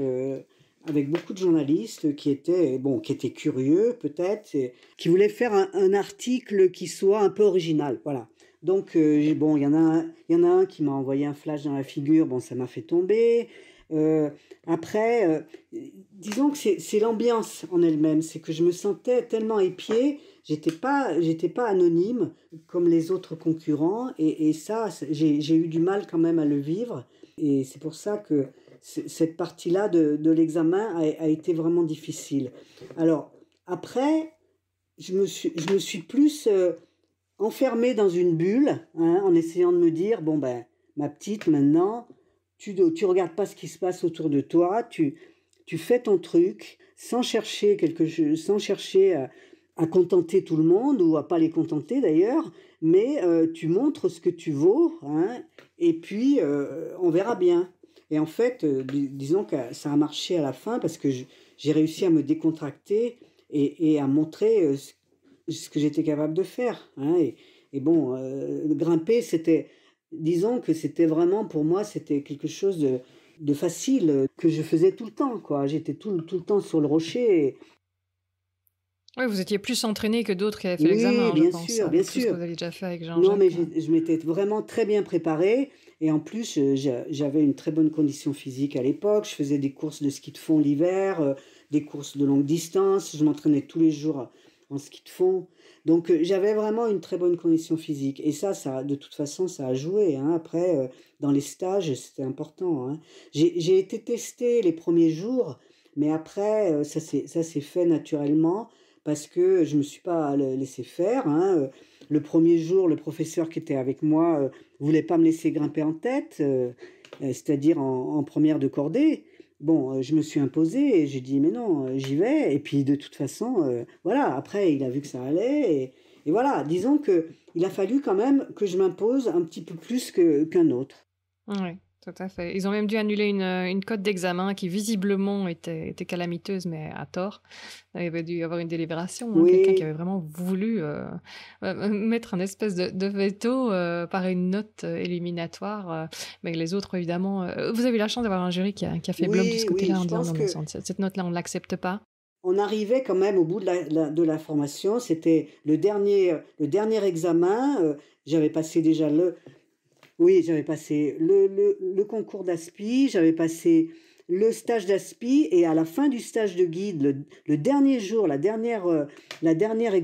avec beaucoup de journalistes qui étaient, bon, qui étaient curieux peut-être, qui voulaient faire un, article qui soit un peu original, voilà. Donc euh, bon, il y en a, un, y en a un qui m'a envoyé un flash dans la figure, bon, ça m'a fait tomber. Euh, après, euh, disons que c'est l'ambiance en elle-même, c'est que je me sentais tellement épié, j'étais pas, j'étais pas anonyme comme les autres concurrents, et ça, j'ai eu du mal quand même à le vivre, et c'est pour ça que cette partie-là de, l'examen a, été vraiment difficile. Alors, après, je me suis, plus euh, enfermée dans une bulle, hein, en essayant de me dire, bon ben, ma petite, maintenant, tu ne regardes pas ce qui se passe autour de toi, tu, fais ton truc sans chercher, quelque, sans chercher à, contenter tout le monde, ou à pas les contenter d'ailleurs, mais euh, tu montres ce que tu vaux, hein, et puis euh, on verra bien. Et en fait, euh, disons que ça a marché à la fin parce que j'ai réussi à me décontracter et, à montrer euh, ce, que j'étais capable de faire. Hein. Et, bon, euh, grimper, c'était, disons que c'était vraiment pour moi, c'était quelque chose de, facile que je faisais tout le temps. J'étais tout, le temps sur le rocher. Oui, vous étiez plus entraîné que d'autres qui avaient fait l'examen. je pense, sûr, hein, bien sûr. que vous avez déjà fait avec Jean. Non, mais je, m'étais vraiment très bien préparé. Et en plus, j'avais une très bonne condition physique à l'époque. Je faisais des courses de ski de fond l'hiver, euh, des courses de longue distance. Je m'entraînais tous les jours en ski de fond. Donc euh, j'avais vraiment une très bonne condition physique. Et ça, ça de toute façon, ça a joué. Hein. Après, euh, dans les stages, c'était important. Hein. J'ai été testé les premiers jours, mais après, ça s'est fait naturellement parce que je ne me suis pas laissé faire. Hein. Le premier jour, le professeur qui était avec moi voulait pas me laisser grimper en tête, euh, euh, c'est-à-dire en, première de cordée. Bon, euh, je me suis imposé et j'ai dit mais non, j'y vais. Et puis de toute façon, voilà. Après, il a vu que ça allait et, voilà. Disons que il a fallu quand même que je m'impose un petit peu plus qu'un autre. Oui. Tout à fait. Ils ont même dû annuler une, euh, une cote d'examen qui visiblement était, était, calamiteuse, mais à tort. Il avait dû y avoir une délibération, hein, quelqu'un qui avait vraiment voulu euh, euh, mettre un espèce de, veto par une note éliminatoire. mais les autres, évidemment, vous avez eu la chance d'avoir un jury qui a, fait bloc de ce côté-là en cette note-là, on ne l'accepte pas. On arrivait quand même au bout de la, de la formation. C'était le dernier, le dernier examen. J'avais passé déjà le, oui, j'avais passé le, concours d'ASPI, j'avais passé le stage d'ASPI et à la fin du stage de guide, le, dernier jour, la dernière, euh, la dernière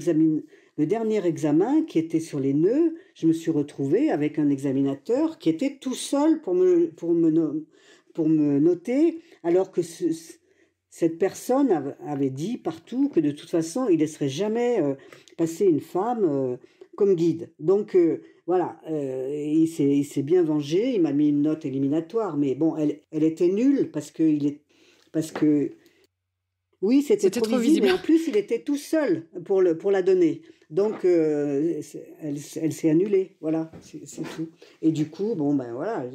le dernier examen qui était sur les nœuds, je me suis retrouvée avec un examinateur qui était tout seul pour me, pour me, pour me noter, alors que cette personne avait dit partout que de toute façon, il ne laisserait jamais euh, passer une femme euh, comme guide. Donc, voilà, euh, il s'est bien vengé, il m'a mis une note éliminatoire, mais bon, elle, était nulle parce que il est parce que oui, c'était trop, visible, Mais en plus, il était tout seul pour le pour la donner. Donc, euh, elle, s'est annulée, voilà, c'est tout. Et du coup, bon ben voilà,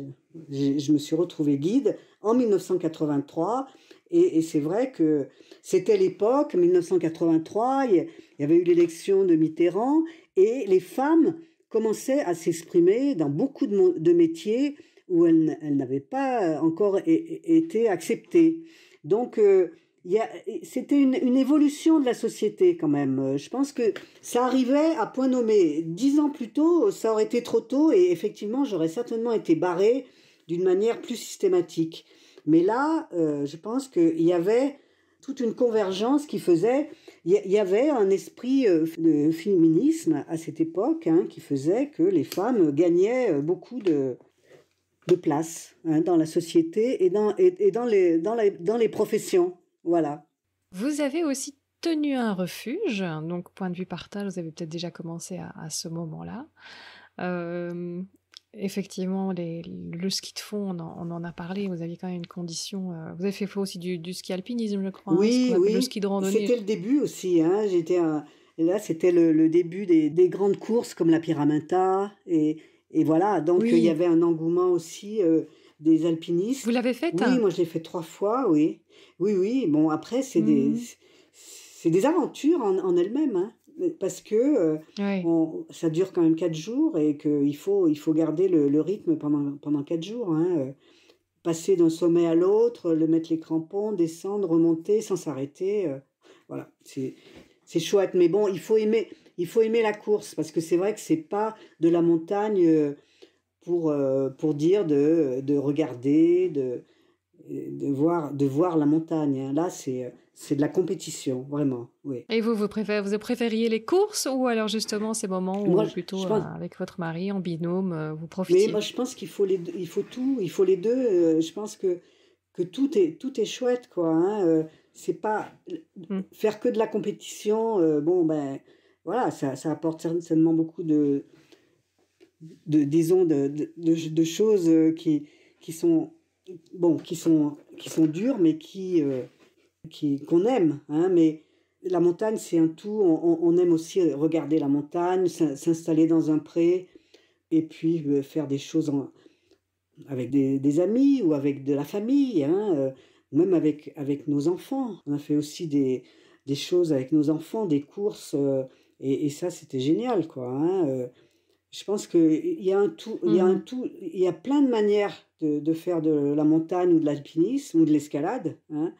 je, me suis retrouvé guide en 1983. Et, et c'est vrai que c'était l'époque, 1983, il y avait eu l'élection de Mitterrand, et les femmes commençait à s'exprimer dans beaucoup de, métiers où elle, n'avait pas euh, encore été acceptée. Donc, euh, c'était une, évolution de la société quand même. Euh, je pense que ça arrivait à point nommé. Dix ans plus tôt, ça aurait été trop tôt et effectivement, j'aurais certainement été barrée d'une manière plus systématique. Mais là, je pense qu'il y avait toute une convergence qui faisait il y, avait un esprit euh, de féminisme à cette époque hein, qui faisait que les femmes gagnaient euh, beaucoup de, de place hein, dans la société et dans, et, dans, les, dans, dans les professions. Voilà. Vous avez aussi tenu un refuge, donc point de vue partage, vous avez peut-être déjà commencé à, ce moment-là. Euh, Effectivement, les, le ski de fond, on en, a parlé. Vous aviez quand même une condition. Euh, vous avez fait aussi du, ski alpinisme, je crois. Hein, oui, Le ski de randonnée. C'était le début aussi. Hein, J'étais là, c'était le, début des, grandes courses comme la Pyraminta, et, et voilà. Donc il y avait un engouement aussi euh, des alpinistes. Vous l'avez fait Oui, hein moi je l'ai fait trois fois. Oui, oui, oui. Bon après c'est des mmh. c'est des aventures en, en elles-mêmes. Hein parce que euh, ça dure quand même quatre jours et qu'il faut, il faut garder le, rythme pendant, pendant quatre jours. Hein, euh. Passer d'un sommet à l'autre, le mettre les crampons, descendre, remonter sans s'arrêter. Euh. voilà, c'est, chouette. Mais bon, il faut aimer, il faut aimer la course parce que c'est vrai que c'est pas de la montagne pour, pour dire de, de regarder, de, de, voir, de voir la montagne. Hein. Là, c'est c'est de la compétition, vraiment. Oui. Et vous, vous, vous préfériez les courses ou alors justement ces moments où plutôt euh, avec votre mari en binôme, euh, vous profitez Mais moi, je pense qu'il faut, les il faut tout, il faut les deux. Euh, je pense que, que tout, est, tout est chouette, quoi. Hein, c'est pas mmh. faire que de la compétition, bon, ben voilà, ça, apporte certainement beaucoup de, de de, de, choses qui, qui sont, bon, qui sont, qui sont dures, mais qui qu'on aime, hein, mais la montagne, c'est un tout. On, aime aussi regarder la montagne, s'installer dans un pré, et puis euh, faire des choses avec des, amis ou avec de la famille, hein, euh, même avec, avec nos enfants. On a fait aussi des, des choses avec nos enfants, des courses, euh, et, ça, c'était génial, quoi. Hein, je pense qu'il y a un tout, il y a un mm. tout, il y a plein de manières de, de, faire de la montagne ou de l'alpinisme ou de l'escalade. Hein,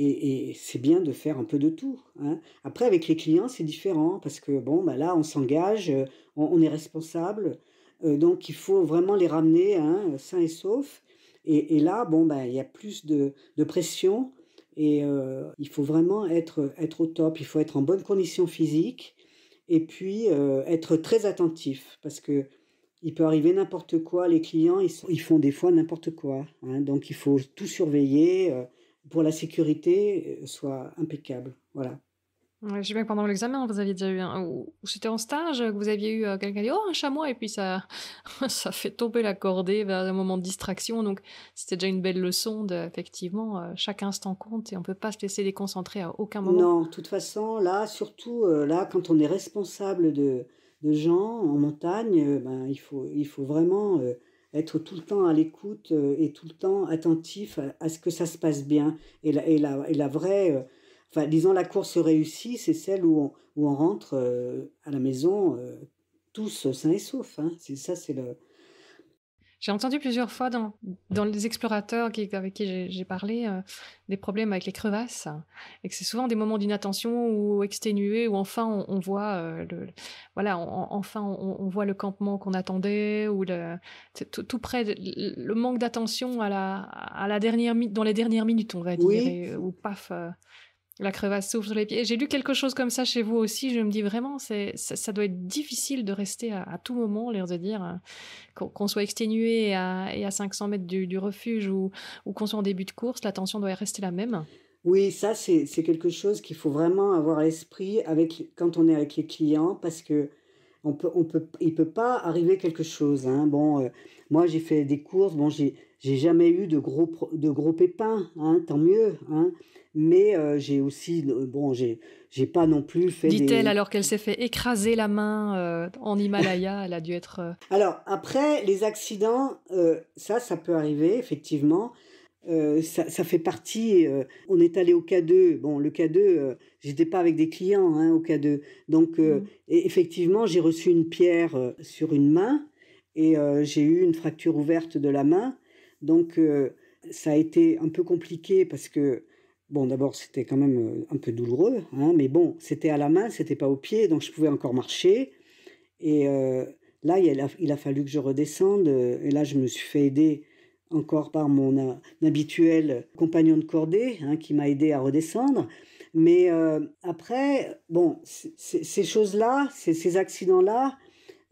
et, c'est bien de faire un peu de tout. Hein. Après, avec les clients, c'est différent parce que bon, ben là, on s'engage, on, est responsable, euh, donc il faut vraiment les ramener hein, sains et saufs. Et, là, bon, ben il y a plus de, pression et euh, il faut vraiment être, être au top. Il faut être en bonne condition physique et puis euh, être très attentif parce que il peut arriver n'importe quoi. Les clients, ils, ils, font des fois n'importe quoi. Hein, donc il faut tout surveiller pour la sécurité euh, soit impeccable. Voilà. je sais bien que pendant l'examen, vous aviez déjà eu un. Ou c'était en stage que vous aviez eu euh, quelqu'un qui a dit Oh, un chamois Et puis ça, ça fait tomber la cordée vers un moment de distraction. Donc c'était déjà une belle leçon de, effectivement, euh, chaque instant compte et on ne peut pas se laisser déconcentrer à aucun moment. Non, de toute façon, là, surtout là, quand on est responsable de, de gens en montagne, ben, il, faut, il faut vraiment être tout le temps à l'écoute euh, et tout le temps attentif à ce que ça se passe bien. Et la, et la, et la vraie, euh, enfin, disons, la course réussie, c'est celle où on, où on rentre euh, à la maison tous sains et saufs. Hein. C'est ça, c'est le, j'ai entendu plusieurs fois dans, les explorateurs avec qui j'ai parlé euh, des problèmes avec les crevasses et que c'est souvent des moments d'inattention ou exténués où enfin on, voit euh, le, voilà enfin on, voit le campement qu'on attendait ou le tout, près le manque d'attention à la à la dernière dans les dernières minutes on va dire euh, ou paf la crevasse s'ouvre sur les pieds. J'ai lu quelque chose comme ça chez vous aussi. Je me dis vraiment, c'est, ça, doit être difficile de rester à, tout moment, l'air de dire, euh, qu'on, soit exténué et à 500 mètres du, refuge ou, qu'on soit en début de course, la tension doit rester la même. Oui, ça, c'est, quelque chose qu'il faut vraiment avoir à l'esprit avec, quand on est avec les clients parce que on peut, il peut pas arriver quelque chose. Hein. Bon, euh, moi j'ai fait des courses, bon j'ai, j'ai jamais eu de gros, de gros pépins, hein, tant mieux. Hein. Mais euh, j'ai aussi, euh, bon, j'ai, j'ai pas non plus fait. Dit-elle alors qu'elle s'est fait écraser la main euh, en Himalaya, elle a dû être. Alors après, les accidents, ça, ça peut arriver effectivement. Ça, ça, fait partie. on est allé au K2. Bon, le K2, j'étais pas avec des clients hein, au K2. Donc, mmh. e, effectivement, j'ai reçu une pierre sur une main et j'ai eu une fracture ouverte de la main. Donc, euh, ça a été un peu compliqué parce que, bon, d'abord, c'était quand même euh, un peu douloureux, hein, mais bon, c'était à la main, c'était pas au pied, donc je pouvais encore marcher. Et euh, là, il a, fallu que je redescende. Et là, je me suis fait aider encore par mon habituel compagnon de cordée hein, qui m'a aidé à redescendre. Mais après, bon, ces choses-là, ces, accidents-là,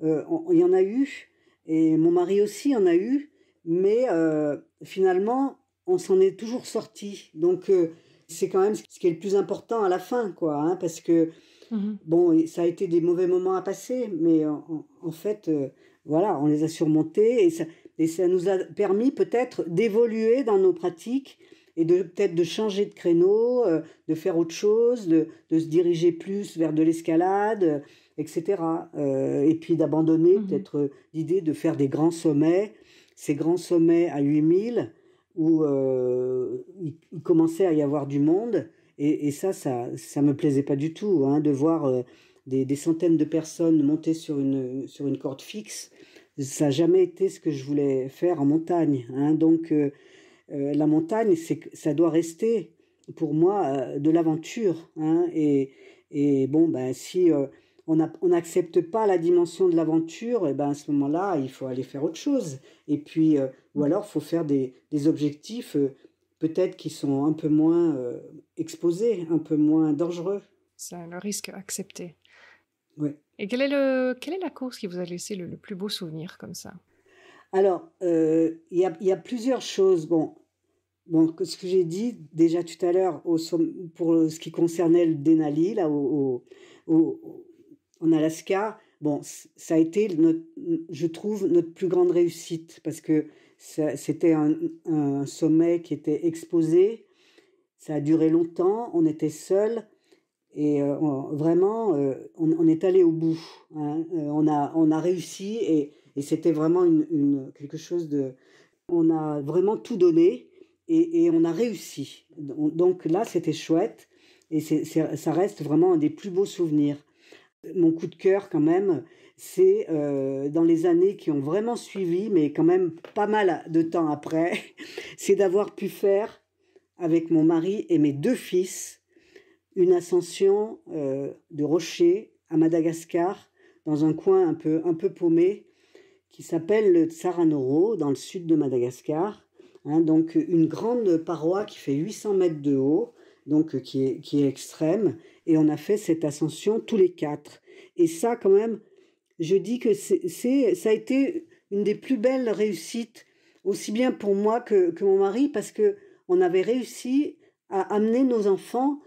il y en a eu, et mon mari aussi en a eu, mais euh, finalement, on s'en est toujours sorti. Donc, euh, c'est quand même ce qui est le plus important à la fin, quoi. Hein, parce que, mhm. bon, ça a été des mauvais moments à passer, mais en, fait, euh, voilà, on les a surmontés et ça, ça nous a permis peut-être d'évoluer dans nos pratiques et de peut-être de changer de créneau, de faire autre chose, de, de, se diriger plus vers de l'escalade, etc. et puis d'abandonner mhm. peut-être l'idée de faire des grands sommets ces grands sommets à 8000 où euh, il, commençait à y avoir du monde. Et, ça, ça, ça me plaisait pas du tout, hein, de voir euh, des, centaines de personnes monter sur une, sur une corde fixe. Ça n'a jamais été ce que je voulais faire en montagne. Hein. Donc, euh, la montagne, c'est, ça doit rester, pour moi, de l'aventure. Hein. Et, et bon, ben, si on n'accepte pas la dimension de l'aventure, et eh ben à ce moment-là, il faut aller faire autre chose. Et puis, euh, ou alors, il faut faire des, objectifs euh, peut-être qui sont un peu moins euh, exposés, un peu moins dangereux. C'est le risque accepté. Ouais. Et quel est le, quelle est la course qui vous a laissé le, plus beau souvenir comme ça Alors, il y a, plusieurs choses. Bon, Bon, ce que j'ai dit déjà tout à l'heure pour ce qui concernait le Denali, là, au, en Alaska, bon, ça a été, notre, je trouve, notre plus grande réussite parce que c'était un, sommet qui était exposé. Ça a duré longtemps, on était seuls et euh, vraiment, euh, on, est allé au bout. Hein. Euh, on, a, on a réussi et, c'était vraiment une, quelque chose de. On a vraiment tout donné et, on a réussi. Donc là, c'était chouette et ça reste vraiment un des plus beaux souvenirs. Mon coup de cœur, quand même, c'est euh, dans les années qui ont vraiment suivi, mais quand même pas mal de temps après, c'est d'avoir pu faire avec mon mari et mes deux fils une ascension euh, de rocher à Madagascar, dans un coin un peu, un peu paumé qui s'appelle le Tsaranoro, dans le sud de Madagascar. Hein. donc une grande paroi qui fait 800 mètres de haut, donc euh, qui est, extrême, et on a fait cette ascension tous les quatre. Et ça, quand même, je dis que c'est, ça a été une des plus belles réussites, aussi bien pour moi que, mon mari, parce que on avait réussi à amener nos enfants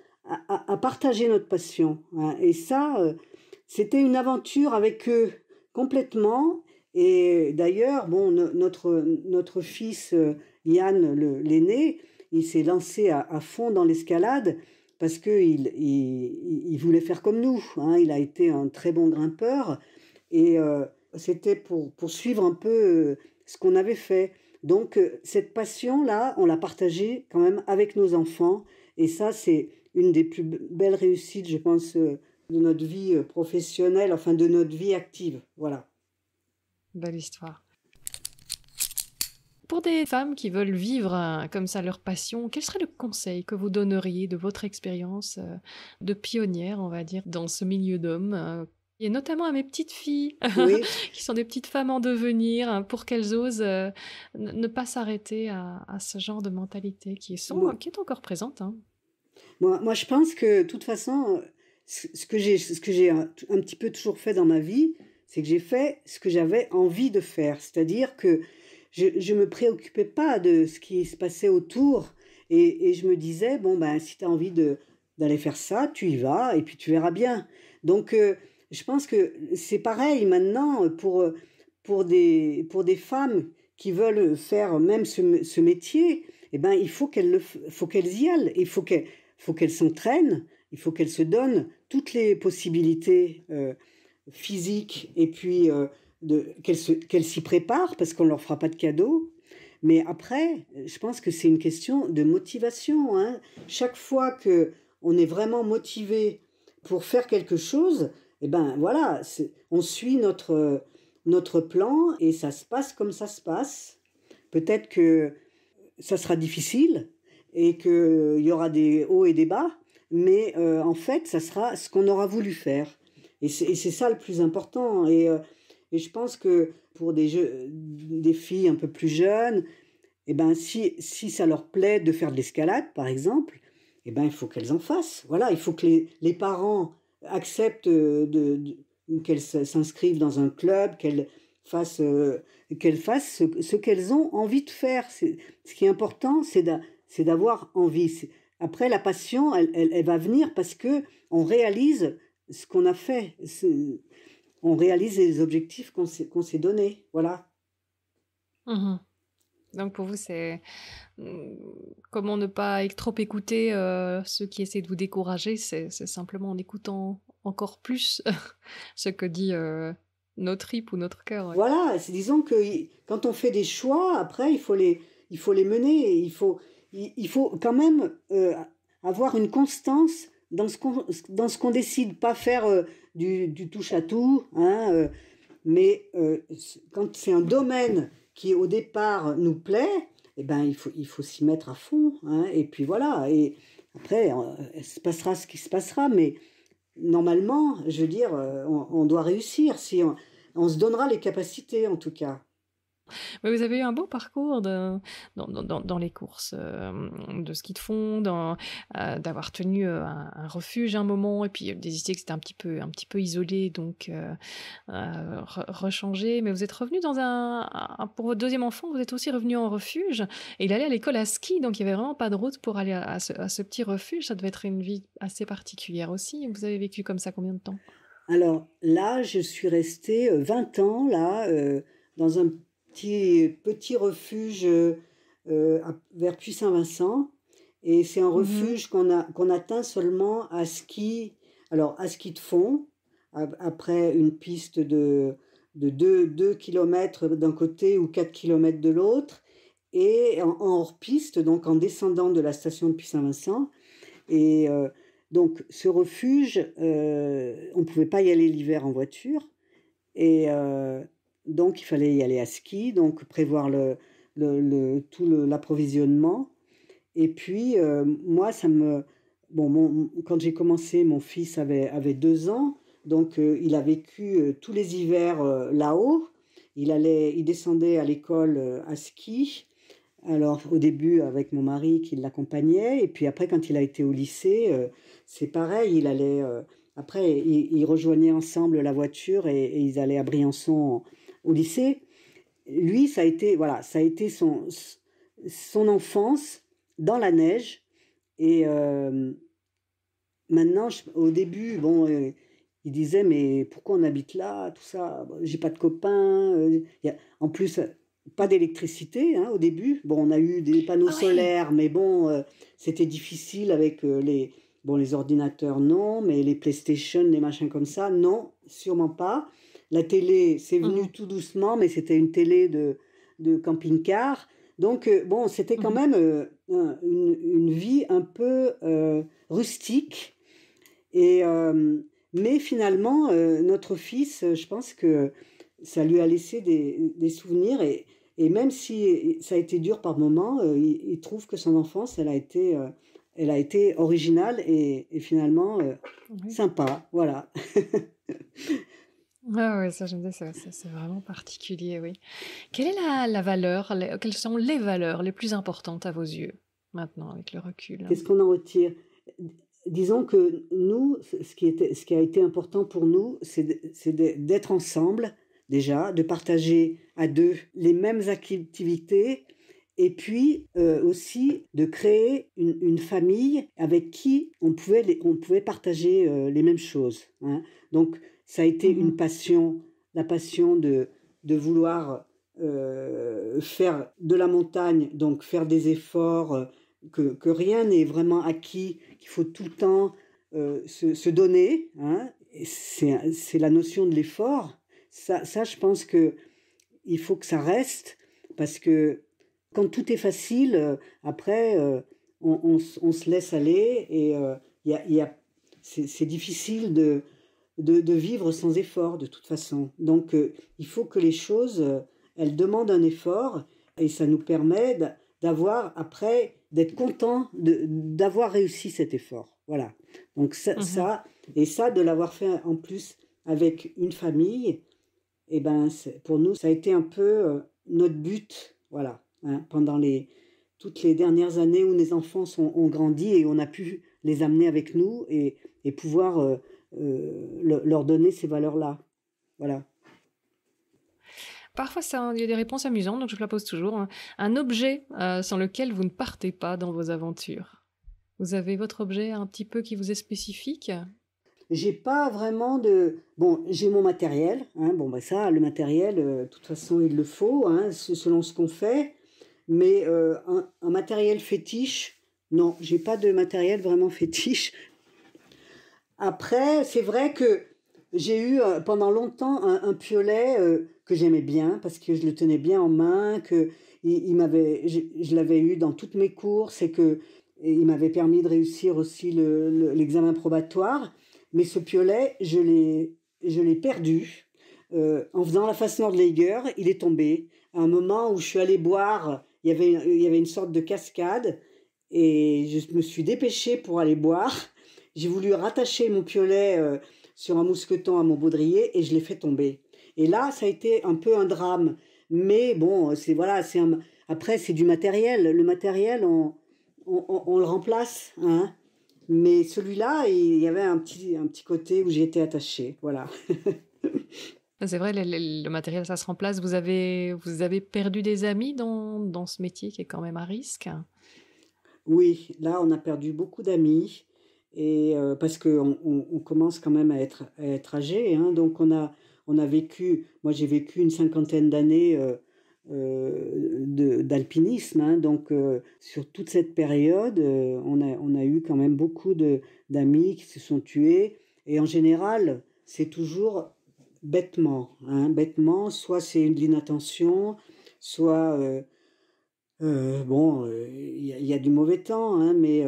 à, partager notre passion. Hein. Et ça, euh, c'était une aventure avec eux complètement. Et d'ailleurs, bon, notre, notre fils euh, Yann, l'aîné, il s'est lancé à, fond dans l'escalade parce qu'il il, voulait faire comme nous. Hein. Il a été un très bon grimpeur et euh, c'était pour, pour, suivre un peu euh, ce qu'on avait fait. Donc euh, cette passion-là, on l'a partagée quand même avec nos enfants et ça, c'est une des plus belles réussites, je pense, de notre vie professionnelle, enfin de notre vie active. Voilà. Belle histoire. Pour des femmes qui veulent vivre euh, comme ça leur passion, quel serait le conseil que vous donneriez de votre expérience euh, de pionnière, on va dire, dans ce milieu d'hommes euh, et notamment à mes petites filles, qui sont des petites femmes en devenir, hein, pour qu'elles osent ne pas s'arrêter à, ce genre de mentalité qui est, encore présente. Hein. Moi, je pense que, de toute façon, ce que j'ai j'ai hein, un petit peu toujours fait dans ma vie, c'est que j'ai fait ce que j'avais envie de faire. C'est-à-dire que je ne me préoccupais pas de ce qui se passait autour. Et, je me disais, bon, ben, si tu as envie d'aller faire ça, tu y vas et puis tu verras bien. Donc, euh, je pense que c'est pareil maintenant pour, pour, des, pour des femmes qui veulent faire même ce, métier. Eh ben, il faut qu'elles faut y aillent, il faut qu'elles faut s'entraînent, il faut qu'elles se donnent toutes les possibilités euh, physiques et puis euh, qu'elles s'y préparent parce qu'on leur fera pas de cadeau Mais après, je pense que c'est une question de motivation. Hein. Chaque fois que on est vraiment motivé pour faire quelque chose, et eh ben voilà, on suit notre, notre plan et ça se passe comme ça se passe. Peut-être que ça sera difficile et qu'il y aura des hauts et des bas, mais euh, en fait, ça sera ce qu'on aura voulu faire. Et c'est ça le plus important. Et euh, et je pense que pour des, jeux, euh, des filles un peu plus jeunes, et eh ben, si, si ça leur plaît de faire de l'escalade, par exemple, et eh ben, il faut qu'elles en fassent. Voilà, il faut que les, les parents acceptent euh, de, qu'elles s'inscrivent dans un club, qu'elles fassent, euh, qu'elles fassent ce, qu'elles ont envie de faire. Ce qui est important, c'est d'avoir envie. Après, la passion, elle, elle, va venir parce que on réalise ce qu'on a fait on réalise les objectifs qu'on s'est, donnés. Voilà. Mhm. Donc pour vous, c'est hmm, comment ne pas trop écouter euh, ceux qui essaient de vous décourager, c'est, simplement en écoutant encore plus ce que dit euh, notre tripes ou notre cœur. Voilà, c'est disons que quand on fait des choix, après, il faut les, il faut les mener, il faut, il, faut quand même euh, avoir une constance dans ce qu'on dans ce qu'on décide, pas faire du, du touche à tout, hein, euh, mais euh, quand c'est un domaine qui au départ nous plaît, eh ben il faut il faut s'y mettre à fond, hein, et puis voilà. Et après, il euh, se passera ce qui se passera, mais normalement, je veux dire, on, doit réussir si on se donnera les capacités en tout cas. Mais vous avez eu un beau parcours dans, les courses euh, de ski de fond, euh, d'avoir tenu euh, un, refuge un moment, et puis des idées que c'était un petit peu, un petit peu isolé, donc euh, Mais vous êtes revenu dans un, pour votre deuxième enfant, vous êtes aussi revenu en refuge. Et il allait à l'école à ski, donc il y avait vraiment pas de route pour aller à, ce, petit refuge. Ça devait être une vie assez particulière aussi. Vous avez vécu comme ça combien de temps alors là, je suis restée 20 ans là dans un petit, petit refuge euh, euh, vers Puy-Saint-Vincent. Et c'est un mhm. refuge qu'on, a, atteint seulement à ski, alors à ski de fond, après une piste de, de 2, km d'un côté ou 4 km de l'autre, et en, hors-piste, donc en descendant de la station de Puy-Saint-Vincent. Et euh, donc ce refuge, on ne pouvait pas y aller l'hiver en voiture. Et donc il fallait y aller à ski, donc prévoir le, tout l'approvisionnement. Et puis, euh, moi, ça me. Bon, quand j'ai commencé, mon fils avait, avait deux ans, donc euh, il a vécu euh, tous les hivers là-haut. Il, allait, il descendait à l'école à ski. Alors, au début, avec mon mari qui l'accompagnait, et puis après, quand il a été au lycée, c'est pareil, il allait. après, ils, rejoignaient ensemble la voiture et ils allaient à Briançon au lycée, lui, ça a été, voilà, ça a été son, enfance dans la neige. Et euh, maintenant, au début, bon, euh, il disait, mais pourquoi on habite là, tout ça J'ai pas de copains. Euh, en plus, pas d'électricité hein, au début. Bon, on a eu des panneaux ah solaires, mais bon, c'était difficile avec les... les ordinateurs, non, mais les PlayStation, les machins comme ça, non, sûrement pas. La télé, c'est venu mmh. tout doucement, mais c'était une télé de, de camping-car. Donc, euh, bon, c'était quand mmh. même euh, une, vie un peu euh, rustique. Et, mais finalement, notre fils, je pense que ça lui a laissé des, souvenirs. Et, et, même si ça a été dur par moments, il, trouve que son enfance, elle a été elle a été originale et, finalement sympa. Voilà. Ah oui, ça, j'aime c'est vraiment particulier, oui. Quelle est la, la valeur, quelles sont les valeurs les plus importantes à vos yeux, maintenant, avec le recul Qu'est-ce qu'on en retire Disons que nous, ce qui, était, ce qui a été important pour nous, c'est d'être ensemble, déjà, de partager à deux les mêmes activités, et puis euh, aussi de créer une, une, famille avec qui on pouvait, on pouvait partager euh, les mêmes choses. Hein. Donc ça a été mmh une passion, la passion de, de vouloir euh, faire de la montagne, donc faire des efforts, euh, que, que rien n'est vraiment acquis, qu'il faut tout le temps euh, se, donner. Hein. C'est la notion de l'effort. Ça, ça, je pense que il faut que ça reste, parce que quand tout est facile, après, on, on, se laisse aller et il y a, y a, c'est difficile de, de, vivre sans effort de toute façon. Donc euh, il faut que les choses, euh, elles demandent un effort et ça nous permet d'avoir après, d'être content d'avoir réussi cet effort. Voilà. Donc mm-hmm. ça, et ça de l'avoir fait en plus avec une famille, eh ben pour nous ça a été un peu euh, notre but. Voilà. Hein, pendant les, toutes les dernières années où les enfants ont grandi et on a pu les amener avec nous et, et pouvoir euh, leur donner ces valeurs-là. Voilà. Parfois, ça, il y a des réponses amusantes, donc je la pose toujours. Hein. Un objet euh, sans lequel vous ne partez pas dans vos aventures. Vous avez votre objet un petit peu qui vous est spécifique J'ai pas vraiment de. Bon, j'ai mon matériel. Hein. Bon, bah ça, le matériel, euh, de toute façon, il le faut, hein, selon ce qu'on fait. Mais un, un, matériel fétiche, non, j'ai pas de matériel vraiment fétiche. Après, c'est vrai que j'ai eu euh, pendant longtemps un, piolet euh, que j'aimais bien parce que je le tenais bien en main, que je, l'avais eu dans toutes mes courses et que il m'avait permis de réussir aussi l'examen probatoire. Mais ce piolet, je l'ai, je l'ai perdu. Euh, en faisant la face Nordlager, il est tombé. À un moment où je suis allée boire, il y avait, il y avait une sorte de cascade et je me suis dépêchée pour aller boire. J'ai voulu rattacher mon piolet euh, sur un mousqueton à mon baudrier et je l'ai fait tomber. Et là, ça a été un peu un drame. Mais bon, c'est voilà, c'est après c'est du matériel. Le matériel, on, le remplace, hein. Mais celui-là, il y avait un petit, un petit côté où été attachée, voilà. c'est vrai, le, le, matériel, ça se remplace. Vous avez, vous avez perdu des amis dans, dans ce métier qui est quand même à risque. Oui, là, on a perdu beaucoup d'amis et euh, parce qu'on on, commence quand même à être, à âgé. Hein. donc on a, on a vécu, moi j'ai vécu une cinquantaine d'années euh, euh, d'alpinisme, hein. donc sur toute cette période, on, a, on a eu quand même beaucoup d'amis qui se sont tués, et en général, c'est toujours bêtement, hein. bêtement, soit c'est une inattention, soit... bon, il y, y, a du mauvais temps, mais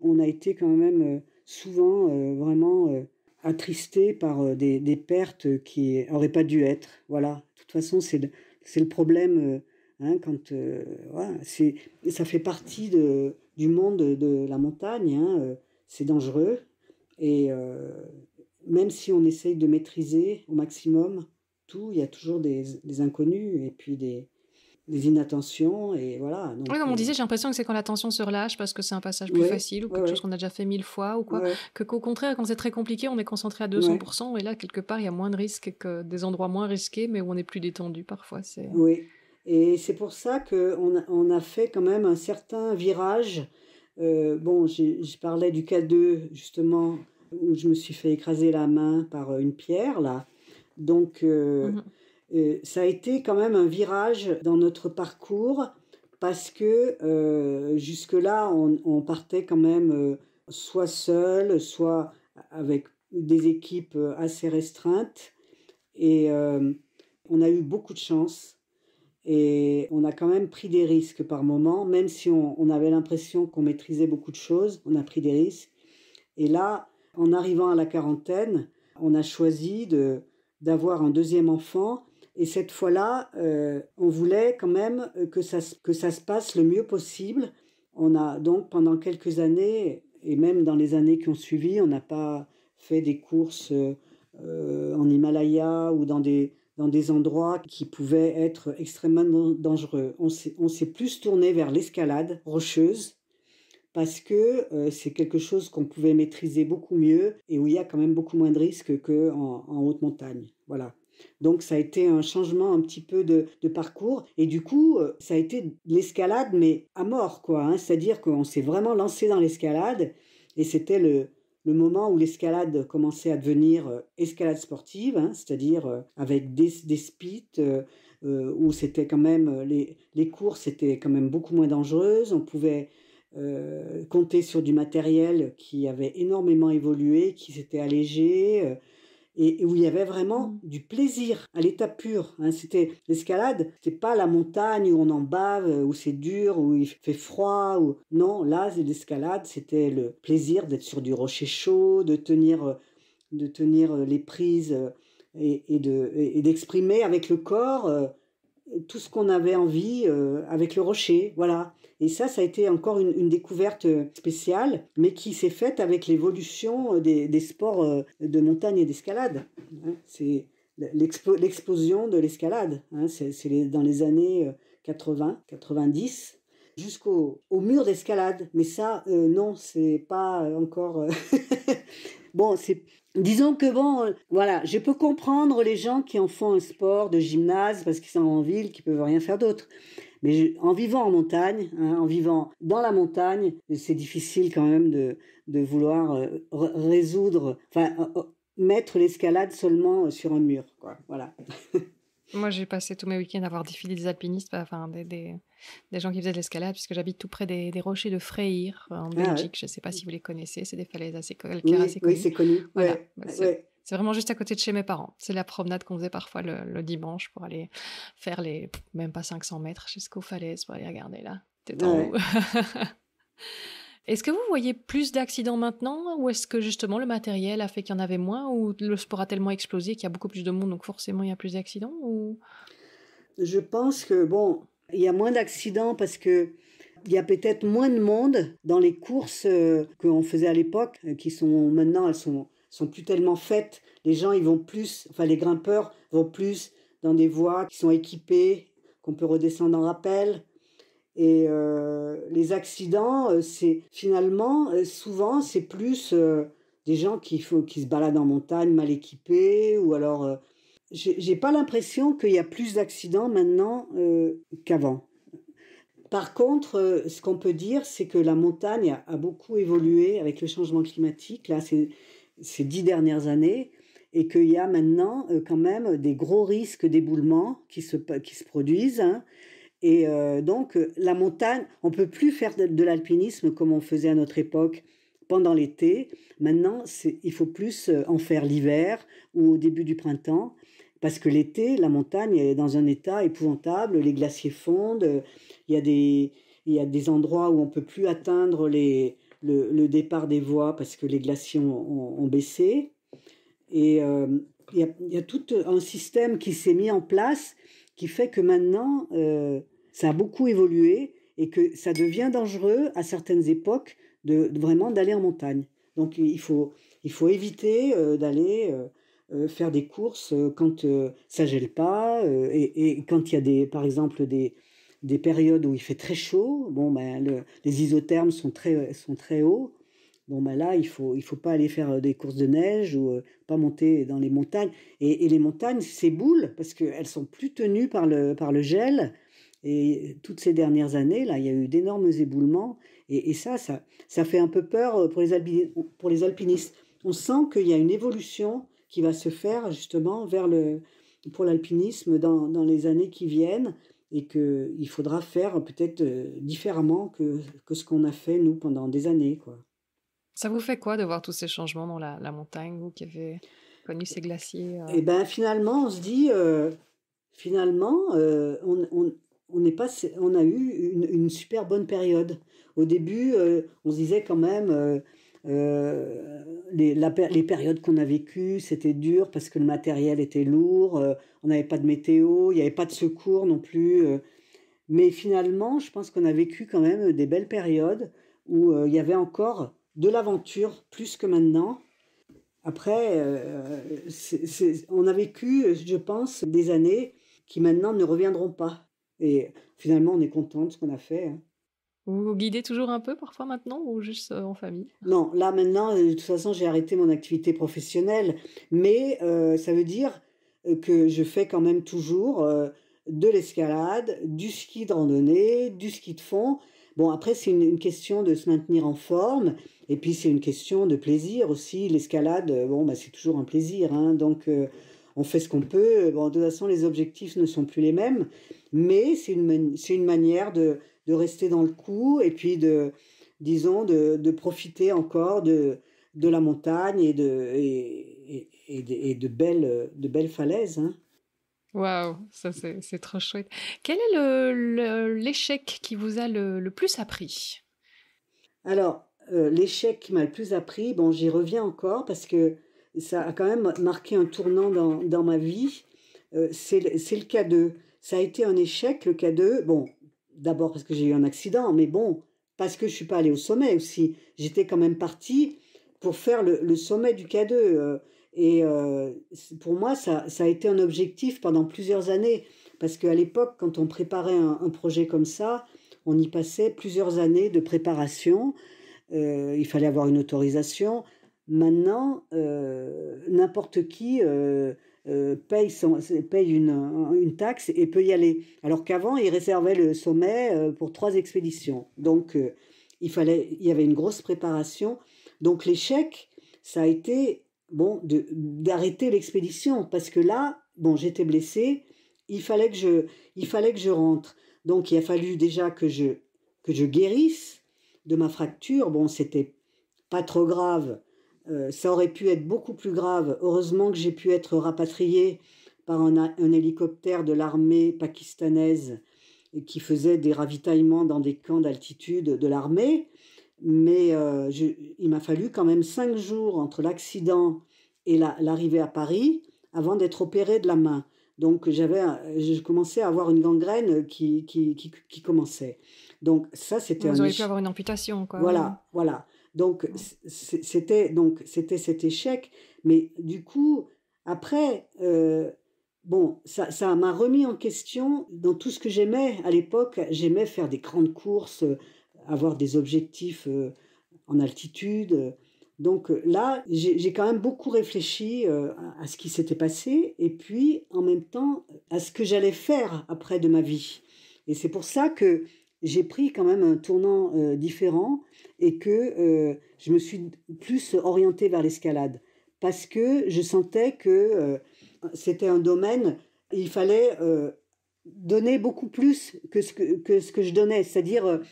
on a été quand même souvent euh, vraiment euh, attristé par euh, des, pertes qui n'auraient pas dû être. Voilà, de toute façon, c'est le, problème. Hein, quand voilà, ça fait partie de, du monde de, la montagne. Hein, c'est dangereux et même si on essaye de maîtriser au maximum tout, il y a toujours des, des inconnus et puis des, des inattentions et voilà. oui, comme on euh, disait, j'ai l'impression que c'est quand l'attention se relâche parce que c'est un passage plus facile ou quelque chose qu'on a déjà fait mille fois ou quoi, que qu'au contraire, quand c'est très compliqué, on est concentré à 200% et là, quelque part, il y a moins de risques que des endroits moins risqués, mais où on est plus détendu parfois. C'est... Oui, et c'est pour ça qu'on a, on a fait quand même un certain virage. Euh, bon, je parlais du cas 2, justement, où je me suis fait écraser la main par euh, une pierre, là. Donc... Mhm. Euh, ça a été quand même un virage dans notre parcours parce que euh, jusque-là, on, partait quand même euh, soit seul, soit avec des équipes assez restreintes. Et on a eu beaucoup de chance. Et on a quand même pris des risques par moment, même si on, on avait l'impression qu'on maîtrisait beaucoup de choses, on a pris des risques. Et là, en arrivant à la quarantaine, on a choisi de, d'avoir un deuxième enfant et cette fois-là, euh, on voulait quand même euh, que ça, que ça se passe le mieux possible. On a donc pendant quelques années, et même dans les années qui ont suivi, on n'a pas fait des courses euh, en Himalaya ou dans des, dans des endroits qui pouvaient être extrêmement dangereux. On s'est plus tourné vers l'escalade rocheuse parce que c'est quelque chose qu'on pouvait maîtriser beaucoup mieux et où il y a quand même beaucoup moins de risques qu'en haute montagne. Voilà. Donc ça a été un changement un petit peu de, parcours et du coup euh, ça a été l'escalade mais à mort quoi. Hein. C'est-à-dire qu'on s'est vraiment lancé dans l'escalade et c'était le, moment où l'escalade commençait à devenir euh, escalade sportive, hein. c'est-à-dire euh, avec des, spits, où c'était quand même les, courses étaient quand même beaucoup moins dangereuses, on pouvait compter sur du matériel qui avait énormément évolué, qui s'était allégé et, où il y avait vraiment mm. du plaisir à l'état pur. Hein. C'était l'escalade, c'était pas la montagne où on en bave, euh, où c'est dur, où il fait froid. Non, là, l'escalade, c'était le plaisir d'être sur du rocher chaud, de tenir, euh, de tenir euh, les prises et, d'exprimer avec le corps tout ce qu'on avait envie euh, avec le rocher, voilà. Et ça, ça a été encore une, découverte euh, spéciale, mais qui s'est faite avec l'évolution euh, des, sports de montagne et d'escalade. Hein. C'est l'explosion de l'escalade. Hein. C'est dans les années 80, 90 jusqu'au mur d'escalade. Mais ça, non, c'est pas encore. bon, c'est Disons que bon, euh, voilà, je peux comprendre les gens qui en font un sport de gymnase parce qu'ils sont en ville, qui peuvent rien faire d'autre. Mais en vivant en montagne, hein, en vivant dans la montagne, c'est difficile quand même de, vouloir euh, résoudre, enfin, euh, mettre l'escalade seulement sur un mur. Voilà. Moi, j'ai passé tous mes week-ends à voir défiler des alpinistes, bah, enfin des, gens qui faisaient de l'escalade, puisque j'habite tout près des, rochers de Freyr euh, en ah Belgique. Je ne sais pas si vous les connaissez, c'est des falaises assez, assez connues. c'est connu. Bah, c'est vraiment juste à côté de chez mes parents. C'est la promenade qu'on faisait parfois le, le, dimanche pour aller faire les, même pas 500 mètres jusqu'aux falaises pour aller regarder là. T'es en haut. Est-ce que vous voyez plus d'accidents maintenant ou est-ce que justement le matériel a fait qu'il y en avait moins ou le sport a tellement explosé qu'il y a beaucoup plus de monde donc forcément il y a plus d'accidents ou... Je pense que bon, il y a moins d'accidents parce que il y a peut-être moins de monde dans les courses que euh, qu'on faisait à l'époque, euh, qui sont maintenant elles sont sont plus tellement faites. Les gens ils vont plus, enfin les grimpeurs vont plus dans des voies qui sont équipées, qu'on peut redescendre en rappel. Et euh, les accidents, euh, c'est finalement, euh, souvent, c'est plus des gens qui, qui se baladent en montagne mal équipés, ou alors, j'ai pas l'impression qu'il y a plus d'accidents maintenant qu'avant. Par contre, ce qu'on peut dire, c'est que la montagne a, beaucoup évolué avec le changement climatique, là, ces, ces dix dernières années, et qu'il y a maintenant quand même des gros risques d'éboulement qui se, qui se produisent. Hein. Et euh, donc, euh, la montagne, on ne peut plus faire de, l'alpinisme comme on faisait à notre époque pendant l'été. Maintenant, il faut plus euh, en faire l'hiver ou au début du printemps. Parce que l'été, la montagne est dans un état épouvantable, les glaciers fondent, il y a des, il y a des endroits où on ne peut plus atteindre les, le, départ des voies parce que les glaciers ont, baissé. Et il, y a, tout un système qui s'est mis en place qui fait que maintenant, ça a beaucoup évolué et que ça devient dangereux à certaines époques de, vraiment d'aller en montagne. Donc il faut, il faut éviter euh, d'aller euh, euh, faire des courses quand ça ça gèle pas et, quand il y a des, par exemple des, des périodes où il fait très chaud. Bon, ben, les isothermes sont très, sont très hauts. Bon, ben là, il faut, il faut pas aller faire des courses de neige ou pas monter dans les montagnes. Et, les montagnes s'éboulent parce qu'elles sont plus tenues par le, par le gel et toutes ces dernières années, là, il y a eu d'énormes éboulements. Et, ça, ça, ça, fait un peu peur euh, pour les, pour les alpinistes. On sent qu'il y a une évolution qui va se faire justement vers le, pour l'alpinisme dans, les années qui viennent et qu'il faudra faire peut-être euh, différemment que, ce qu'on a fait nous pendant des années. Quoi. Ça vous fait quoi de voir tous ces changements dans la, montagne, vous qui avez connu ces glaciers euh? Eh Et ben finalement, on se dit, finalement, on, on, on a eu une, super bonne période. Au début, euh, on se disait quand même, euh, euh les, les, périodes qu'on a vécues, c'était dur parce que le matériel était lourd, euh, on n'avait pas de météo, il n'y avait pas de secours non plus. mais finalement, je pense qu'on a vécu quand même des belles périodes où il y avait encore de l'aventure, plus que maintenant. Après, on a vécu, je pense, des années qui maintenant ne reviendront pas. Et finalement, on est content de ce qu'on a fait. Hein. Vous guidez toujours un peu parfois maintenant ou juste euh, en famille Non, là maintenant, euh, de toute façon, j'ai arrêté mon activité professionnelle, mais euh, ça veut dire que je fais quand même toujours de l'escalade, du ski de randonnée, du ski de fond. Bon, après, c'est une, question de se maintenir en forme, et puis c'est une question de plaisir aussi. L'escalade, bon, bah, c'est toujours un plaisir, hein. donc on fait ce qu'on peut. Bon, de toute façon, les objectifs ne sont plus les mêmes, mais c'est une, c'est une manière de, rester dans le coup et puis de, disons, de, profiter encore de, de la montagne et de, de, belles, de belles falaises. Hein. Waouh, ça c'est, trop chouette. Quel est l'échec qui vous a le, plus appris Alors, euh, l'échec qui m'a le plus appris, bon, j'y reviens encore parce que ça a quand même marqué un tournant dans, dans ma vie. Euh, c'est le K2. Ça a été un échec, le K2. Bon, d'abord parce que j'ai eu un accident, mais bon, parce que je suis pas allée au sommet aussi. J'étais quand même partie pour faire le, le sommet du K2. Euh, et euh, pour moi, ça, ça, a été un objectif pendant plusieurs années. Parce qu'à l'époque, quand on préparait un, projet comme ça, on y passait plusieurs années de préparation. il fallait avoir une autorisation. Maintenant, euh, n'importe qui euh, euh, paye, une, taxe et peut y aller. Alors qu'avant, il réservait le sommet pour trois expéditions. Donc, il, fallait, il y avait une grosse préparation. Donc, l'échec, ça a été bon d'arrêter l'expédition parce que là, bon, j'étais blessé. il fallait que je, il fallait que je rentre. Donc, il a fallu déjà que je, que je guérisse de ma fracture. Bon, c'était pas trop grave euh, ça aurait pu être beaucoup plus grave. Heureusement que j'ai pu être rapatrié par un, hélicoptère de l'armée pakistanaise qui faisait des ravitaillements dans des camps d'altitude de l'armée. Mais euh, il m'a fallu quand même cinq jours entre l'accident et l'arrivée à Paris avant d'être opéré de la main. Donc j'avais, je commençais à avoir une gangrène qui, qui, commençait. Donc ça, c'était. Vous auriez pu avoir une amputation, quoi. Voilà, voilà. Donc mmh. c'était donc c'était cet échec, mais du coup après euh, bon ça m'a remis en question dans tout ce que j'aimais à l'époque. J'aimais faire des grandes courses, euh, avoir des objectifs euh, en altitude. Donc là, j'ai quand même beaucoup réfléchi à ce qui s'était passé et puis en même temps à ce que j'allais faire après de ma vie. Et c'est pour ça que j'ai pris quand même un tournant euh, différent et que euh, je me suis plus orientée vers l'escalade parce que je sentais que euh, c'était un domaine, il fallait donner beaucoup plus que ce que, ce que je donnais. C'est-à-dire,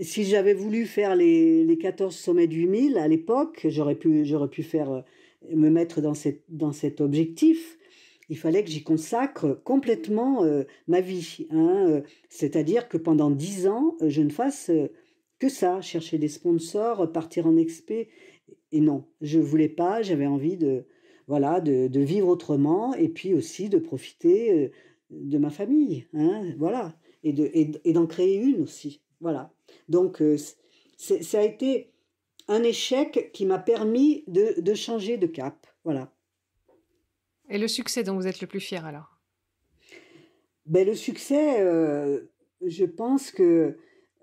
si j'avais voulu faire les, les 14 sommets de 8000 à l'époque, j'aurais pu, j'aurais pu faire, me mettre dans, dans cet objectif il fallait que j'y consacre complètement euh, ma vie. Hein, euh, c'est-à-dire que pendant dix ans, euh, je ne fasse que ça, chercher des sponsors, partir en expé. Et non, je ne voulais pas, j'avais envie de, voilà, de, vivre autrement et puis aussi de profiter de ma famille. Hein, voilà. Et d'en créer une aussi. Voilà. Donc, ça a été un échec qui m'a permis de, de changer de cap. Voilà. Et le succès dont vous êtes le plus fier alors ben, Le succès, euh, je pense que,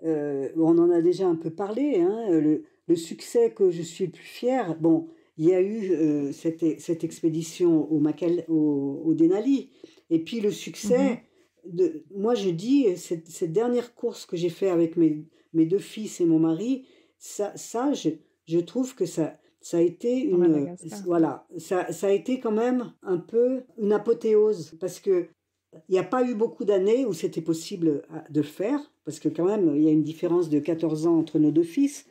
euh, on en a déjà un peu parlé, hein, le, succès que je suis le plus fier, bon, il y a eu euh, cette, cette, expédition au, au, Denali, et puis le succès... Mhm. De, moi, je dis, cette, dernière course que j'ai faite avec mes, mes, deux fils et mon mari, ça, ça je, je trouve que ça, ça a été une voilà ça, ça, a été quand même un peu une apothéose parce que il n'y a pas eu beaucoup d'années où c'était possible euh, de le faire parce que quand même il y a une différence de 14 ans entre nos deux fils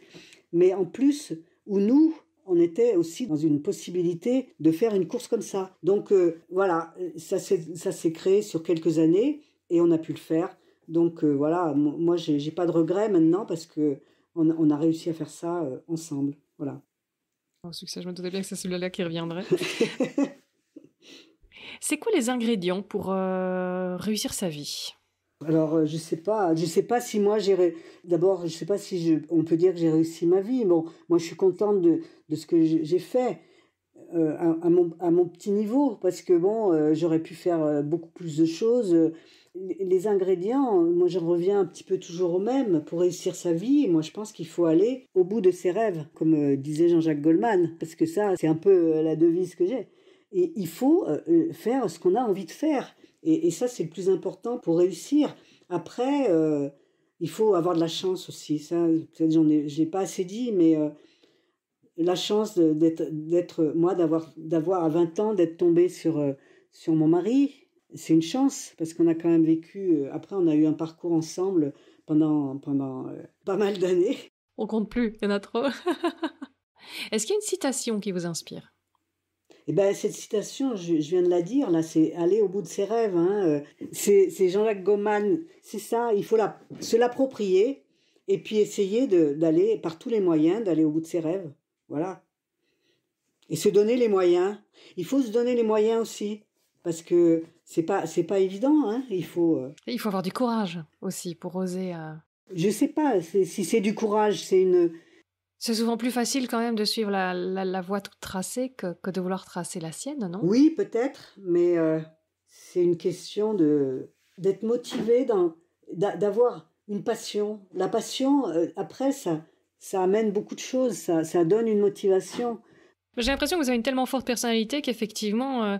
mais en plus où nous on était aussi dans une possibilité de faire une course comme ça donc euh, voilà ça s'est créé sur quelques années et on a pu le faire donc euh, voilà moi j'ai pas de regrets maintenant parce que on, a réussi à faire ça ensemble voilà Oh, au succès. Je me doutais bien que c'est celui-là qui reviendrait. c'est quoi les ingrédients pour euh, réussir sa vie alors, euh, je sais pas, je sais pas si moi j'ai, d'abord, je sais pas si on peut dire que j'ai réussi ma vie. Bon, moi je suis contente de, de ce que j'ai fait euh, à, mon, à, mon, petit niveau parce que bon, j'aurais pu faire beaucoup plus de choses les ingrédients, moi j'en reviens un petit peu toujours au même. Pour réussir sa vie, moi je pense qu'il faut aller au bout de ses rêves, comme euh, disait Jean-Jacques Goldman, parce que ça, c'est un peu euh, la devise que j'ai. Et il faut euh, faire ce qu'on a envie de faire. Et, ça, c'est le plus important pour réussir. Après, il faut avoir de la chance aussi. Ça, peut j'en ai, j'ai pas assez dit, mais la chance d'être, moi, d'avoir, d'avoir à 20 ans, d'être tombé sur, sur mon mari, c'est une chance parce qu'on a quand même vécu. Euh, après, on a eu un parcours ensemble pendant, pendant euh, pas mal d'années. On compte plus, il y en a trop. Est-ce qu'il y a une citation qui vous inspire eh ben, cette citation, je, viens de la dire, là, c'est aller au bout de ses rêves. Hein, euh, c'est Jean-Jacques Goman, c'est ça, il faut la, se l'approprier et puis essayer d'aller par tous les moyens, d'aller au bout de ses rêves. Voilà. Et se donner les moyens. Il faut se donner les moyens aussi, parce que c'est pas c'est pas évident. Hein il faut. Euh il faut avoir du courage aussi pour oser. Euh Je sais pas si c'est du courage, c'est une. C'est souvent plus facile quand même de suivre la, la, voie toute tracée que, que, de vouloir tracer la sienne, non Oui, peut-être, mais euh, c'est une question de d'être motivé, d'avoir une passion. La passion, après, ça, ça amène beaucoup de choses, ça, ça donne une motivation. J'ai l'impression que vous avez une tellement forte personnalité qu'effectivement,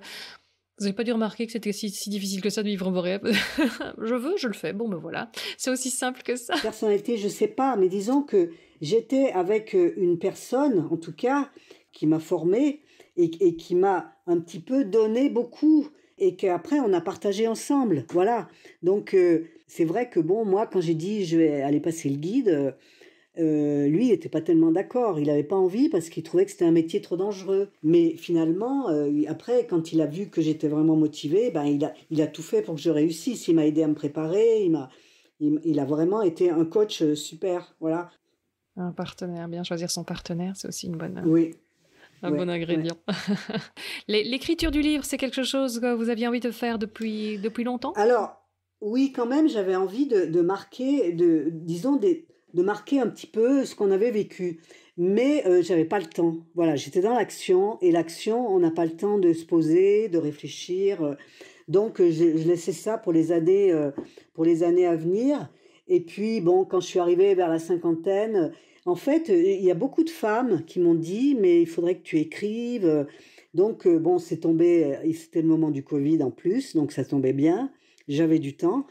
vous n'avez pas dû remarquer que c'était si, difficile que ça de vivre en Boréa je veux, je le fais. Bon, me ben voilà. C'est aussi simple que ça. Personnalité, je sais pas, mais disons que j'étais avec euh, une personne, en tout cas, qui m'a formée et, qui m'a un petit peu donné beaucoup et qu'après on a partagé ensemble. Voilà. Donc euh, c'est vrai que bon, moi quand j'ai dit je vais aller passer le guide, euh, euh, lui, il n'était pas tellement d'accord. Il n'avait pas envie parce qu'il trouvait que c'était un métier trop dangereux. Mais finalement, euh, après, quand il a vu que j'étais vraiment motivée, ben, il, a, tout fait pour que je réussisse. Il m'a aidé à me préparer. Il, a vraiment été un coach euh, super. Voilà. Un partenaire, bien choisir son partenaire, c'est aussi une bonne. Oui. Un bon ingrédient. L'écriture du livre, c'est quelque chose que vous aviez envie de faire depuis, depuis longtemps Alors, oui, quand même, j'avais envie de, de marquer, de, disons, des, de marquer un petit peu ce qu'on avait vécu. Mais je euh, j'avais pas le temps. Voilà, j'étais dans l'action et l'action, on n'a pas le temps de se poser, de réfléchir. Euh. Donc euh, je, laissais ça pour les années, pour les années à venir. Et puis bon, quand je suis arrivée vers la cinquantaine, en fait, il y a beaucoup de femmes qui m'ont dit mais il faudrait que tu écrives. Donc bon, c'est tombé. C'était le moment du Covid en plus, donc ça tombait bien. J'avais du temps.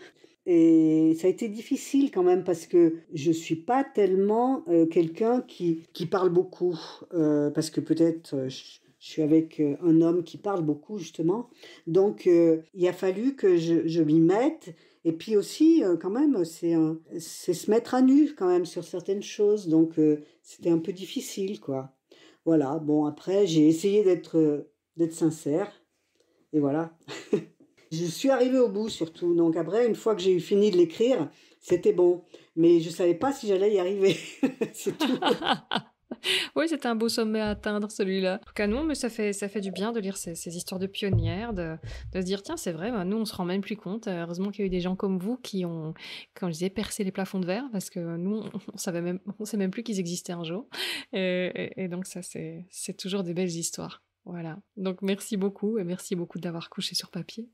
Et ça a été difficile quand même parce que je ne suis pas tellement euh, quelqu'un qui, parle beaucoup. Euh, parce que peut-être euh, je, suis avec un homme qui parle beaucoup justement. Donc il a fallu que je, je m'y mette. Et puis aussi, quand même, c'est c'est se mettre à nu quand même sur certaines choses. Donc c'était un peu difficile quoi. Voilà, bon après j'ai essayé d'être d'être sincère. Et voilà. Je suis arrivée au bout surtout. Donc après, une fois que j'ai eu fini de l'écrire, c'était beau. Mais je savais pas si j'allais y arriver. C'est tout. oui, c'était un beau sommet à atteindre celui-là. En tout cas, nous, mais ça fait, ça fait du bien de lire ces, histoires de pionnières, de, de se dire tiens, c'est vrai, bah, nous on se rend même plus compte. Euh, heureusement qu'il y a eu des gens comme vous qui ont, quand je disais, percé les plafonds de verre parce que nous on savait même, on sait même plus qu'ils existaient un jour. Et, et donc ça, c'est toujours des belles histoires. Voilà. Donc merci beaucoup et merci beaucoup d'avoir couché sur papier.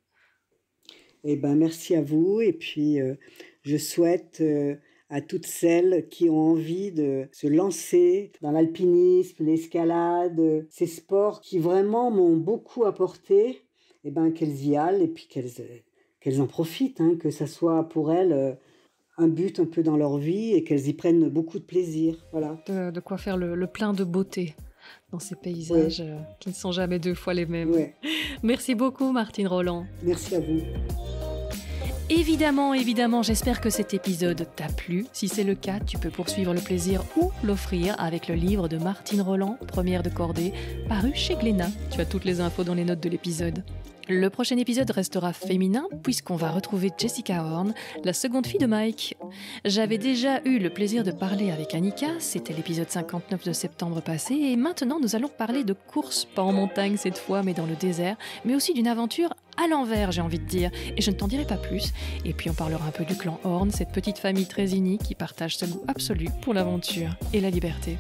Eh ben, merci à vous. Et puis, euh, je souhaite euh, à toutes celles qui ont envie de se lancer dans l'alpinisme, l'escalade, euh, ces sports qui vraiment m'ont beaucoup apporté, et eh ben, qu'elles y allent et puis qu'elles qu'elles en profitent, hein, que ça soit pour elles un but un peu dans leur vie et qu'elles y prennent beaucoup de plaisir. Voilà. De, quoi faire le, plein de beauté dans ces paysages qui ne sont jamais deux fois les mêmes. Merci beaucoup Martine Roland. Merci à vous. Évidemment, évidemment, j'espère que cet épisode t'a plu. Si c'est le cas, tu peux poursuivre le plaisir ou l'offrir avec le livre de Martine Roland, première de cordée, paru chez Glénat. Tu as toutes les infos dans les notes de l'épisode. Le prochain épisode restera féminin puisqu'on va retrouver Jessica Horn, la seconde fille de Mike. J'avais déjà eu le plaisir de parler avec Annika, c'était l'épisode 59 de septembre passé, et maintenant nous allons parler de course, pas en montagne cette fois, mais dans le désert, mais aussi d'une aventure à l'envers, j'ai envie de dire, et je ne t'en dirai pas plus. Et puis on parlera un peu du clan Horn, cette petite famille très unie qui partage ce goût absolu pour l'aventure et la liberté.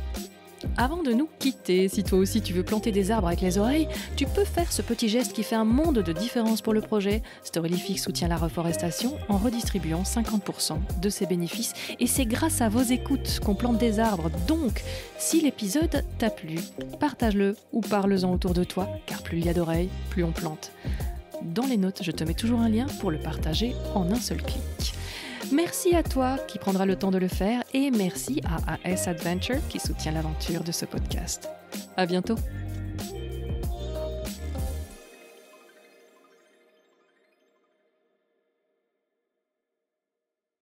Avant de nous quitter, si toi aussi tu veux planter des arbres avec les oreilles, tu peux faire ce petit geste qui fait un monde de différence pour le projet. Storylific soutient la reforestation en redistribuant 50% de ses bénéfices et c'est grâce à vos écoutes qu'on plante des arbres. Donc, si l'épisode t'a plu, partage-le ou parle-en autour de toi car plus il y a d'oreilles, plus on plante. Dans les notes, je te mets toujours un lien pour le partager en un seul clic. Merci à toi qui prendras le temps de le faire et merci à AS Adventure qui soutient l'aventure de ce podcast. À bientôt!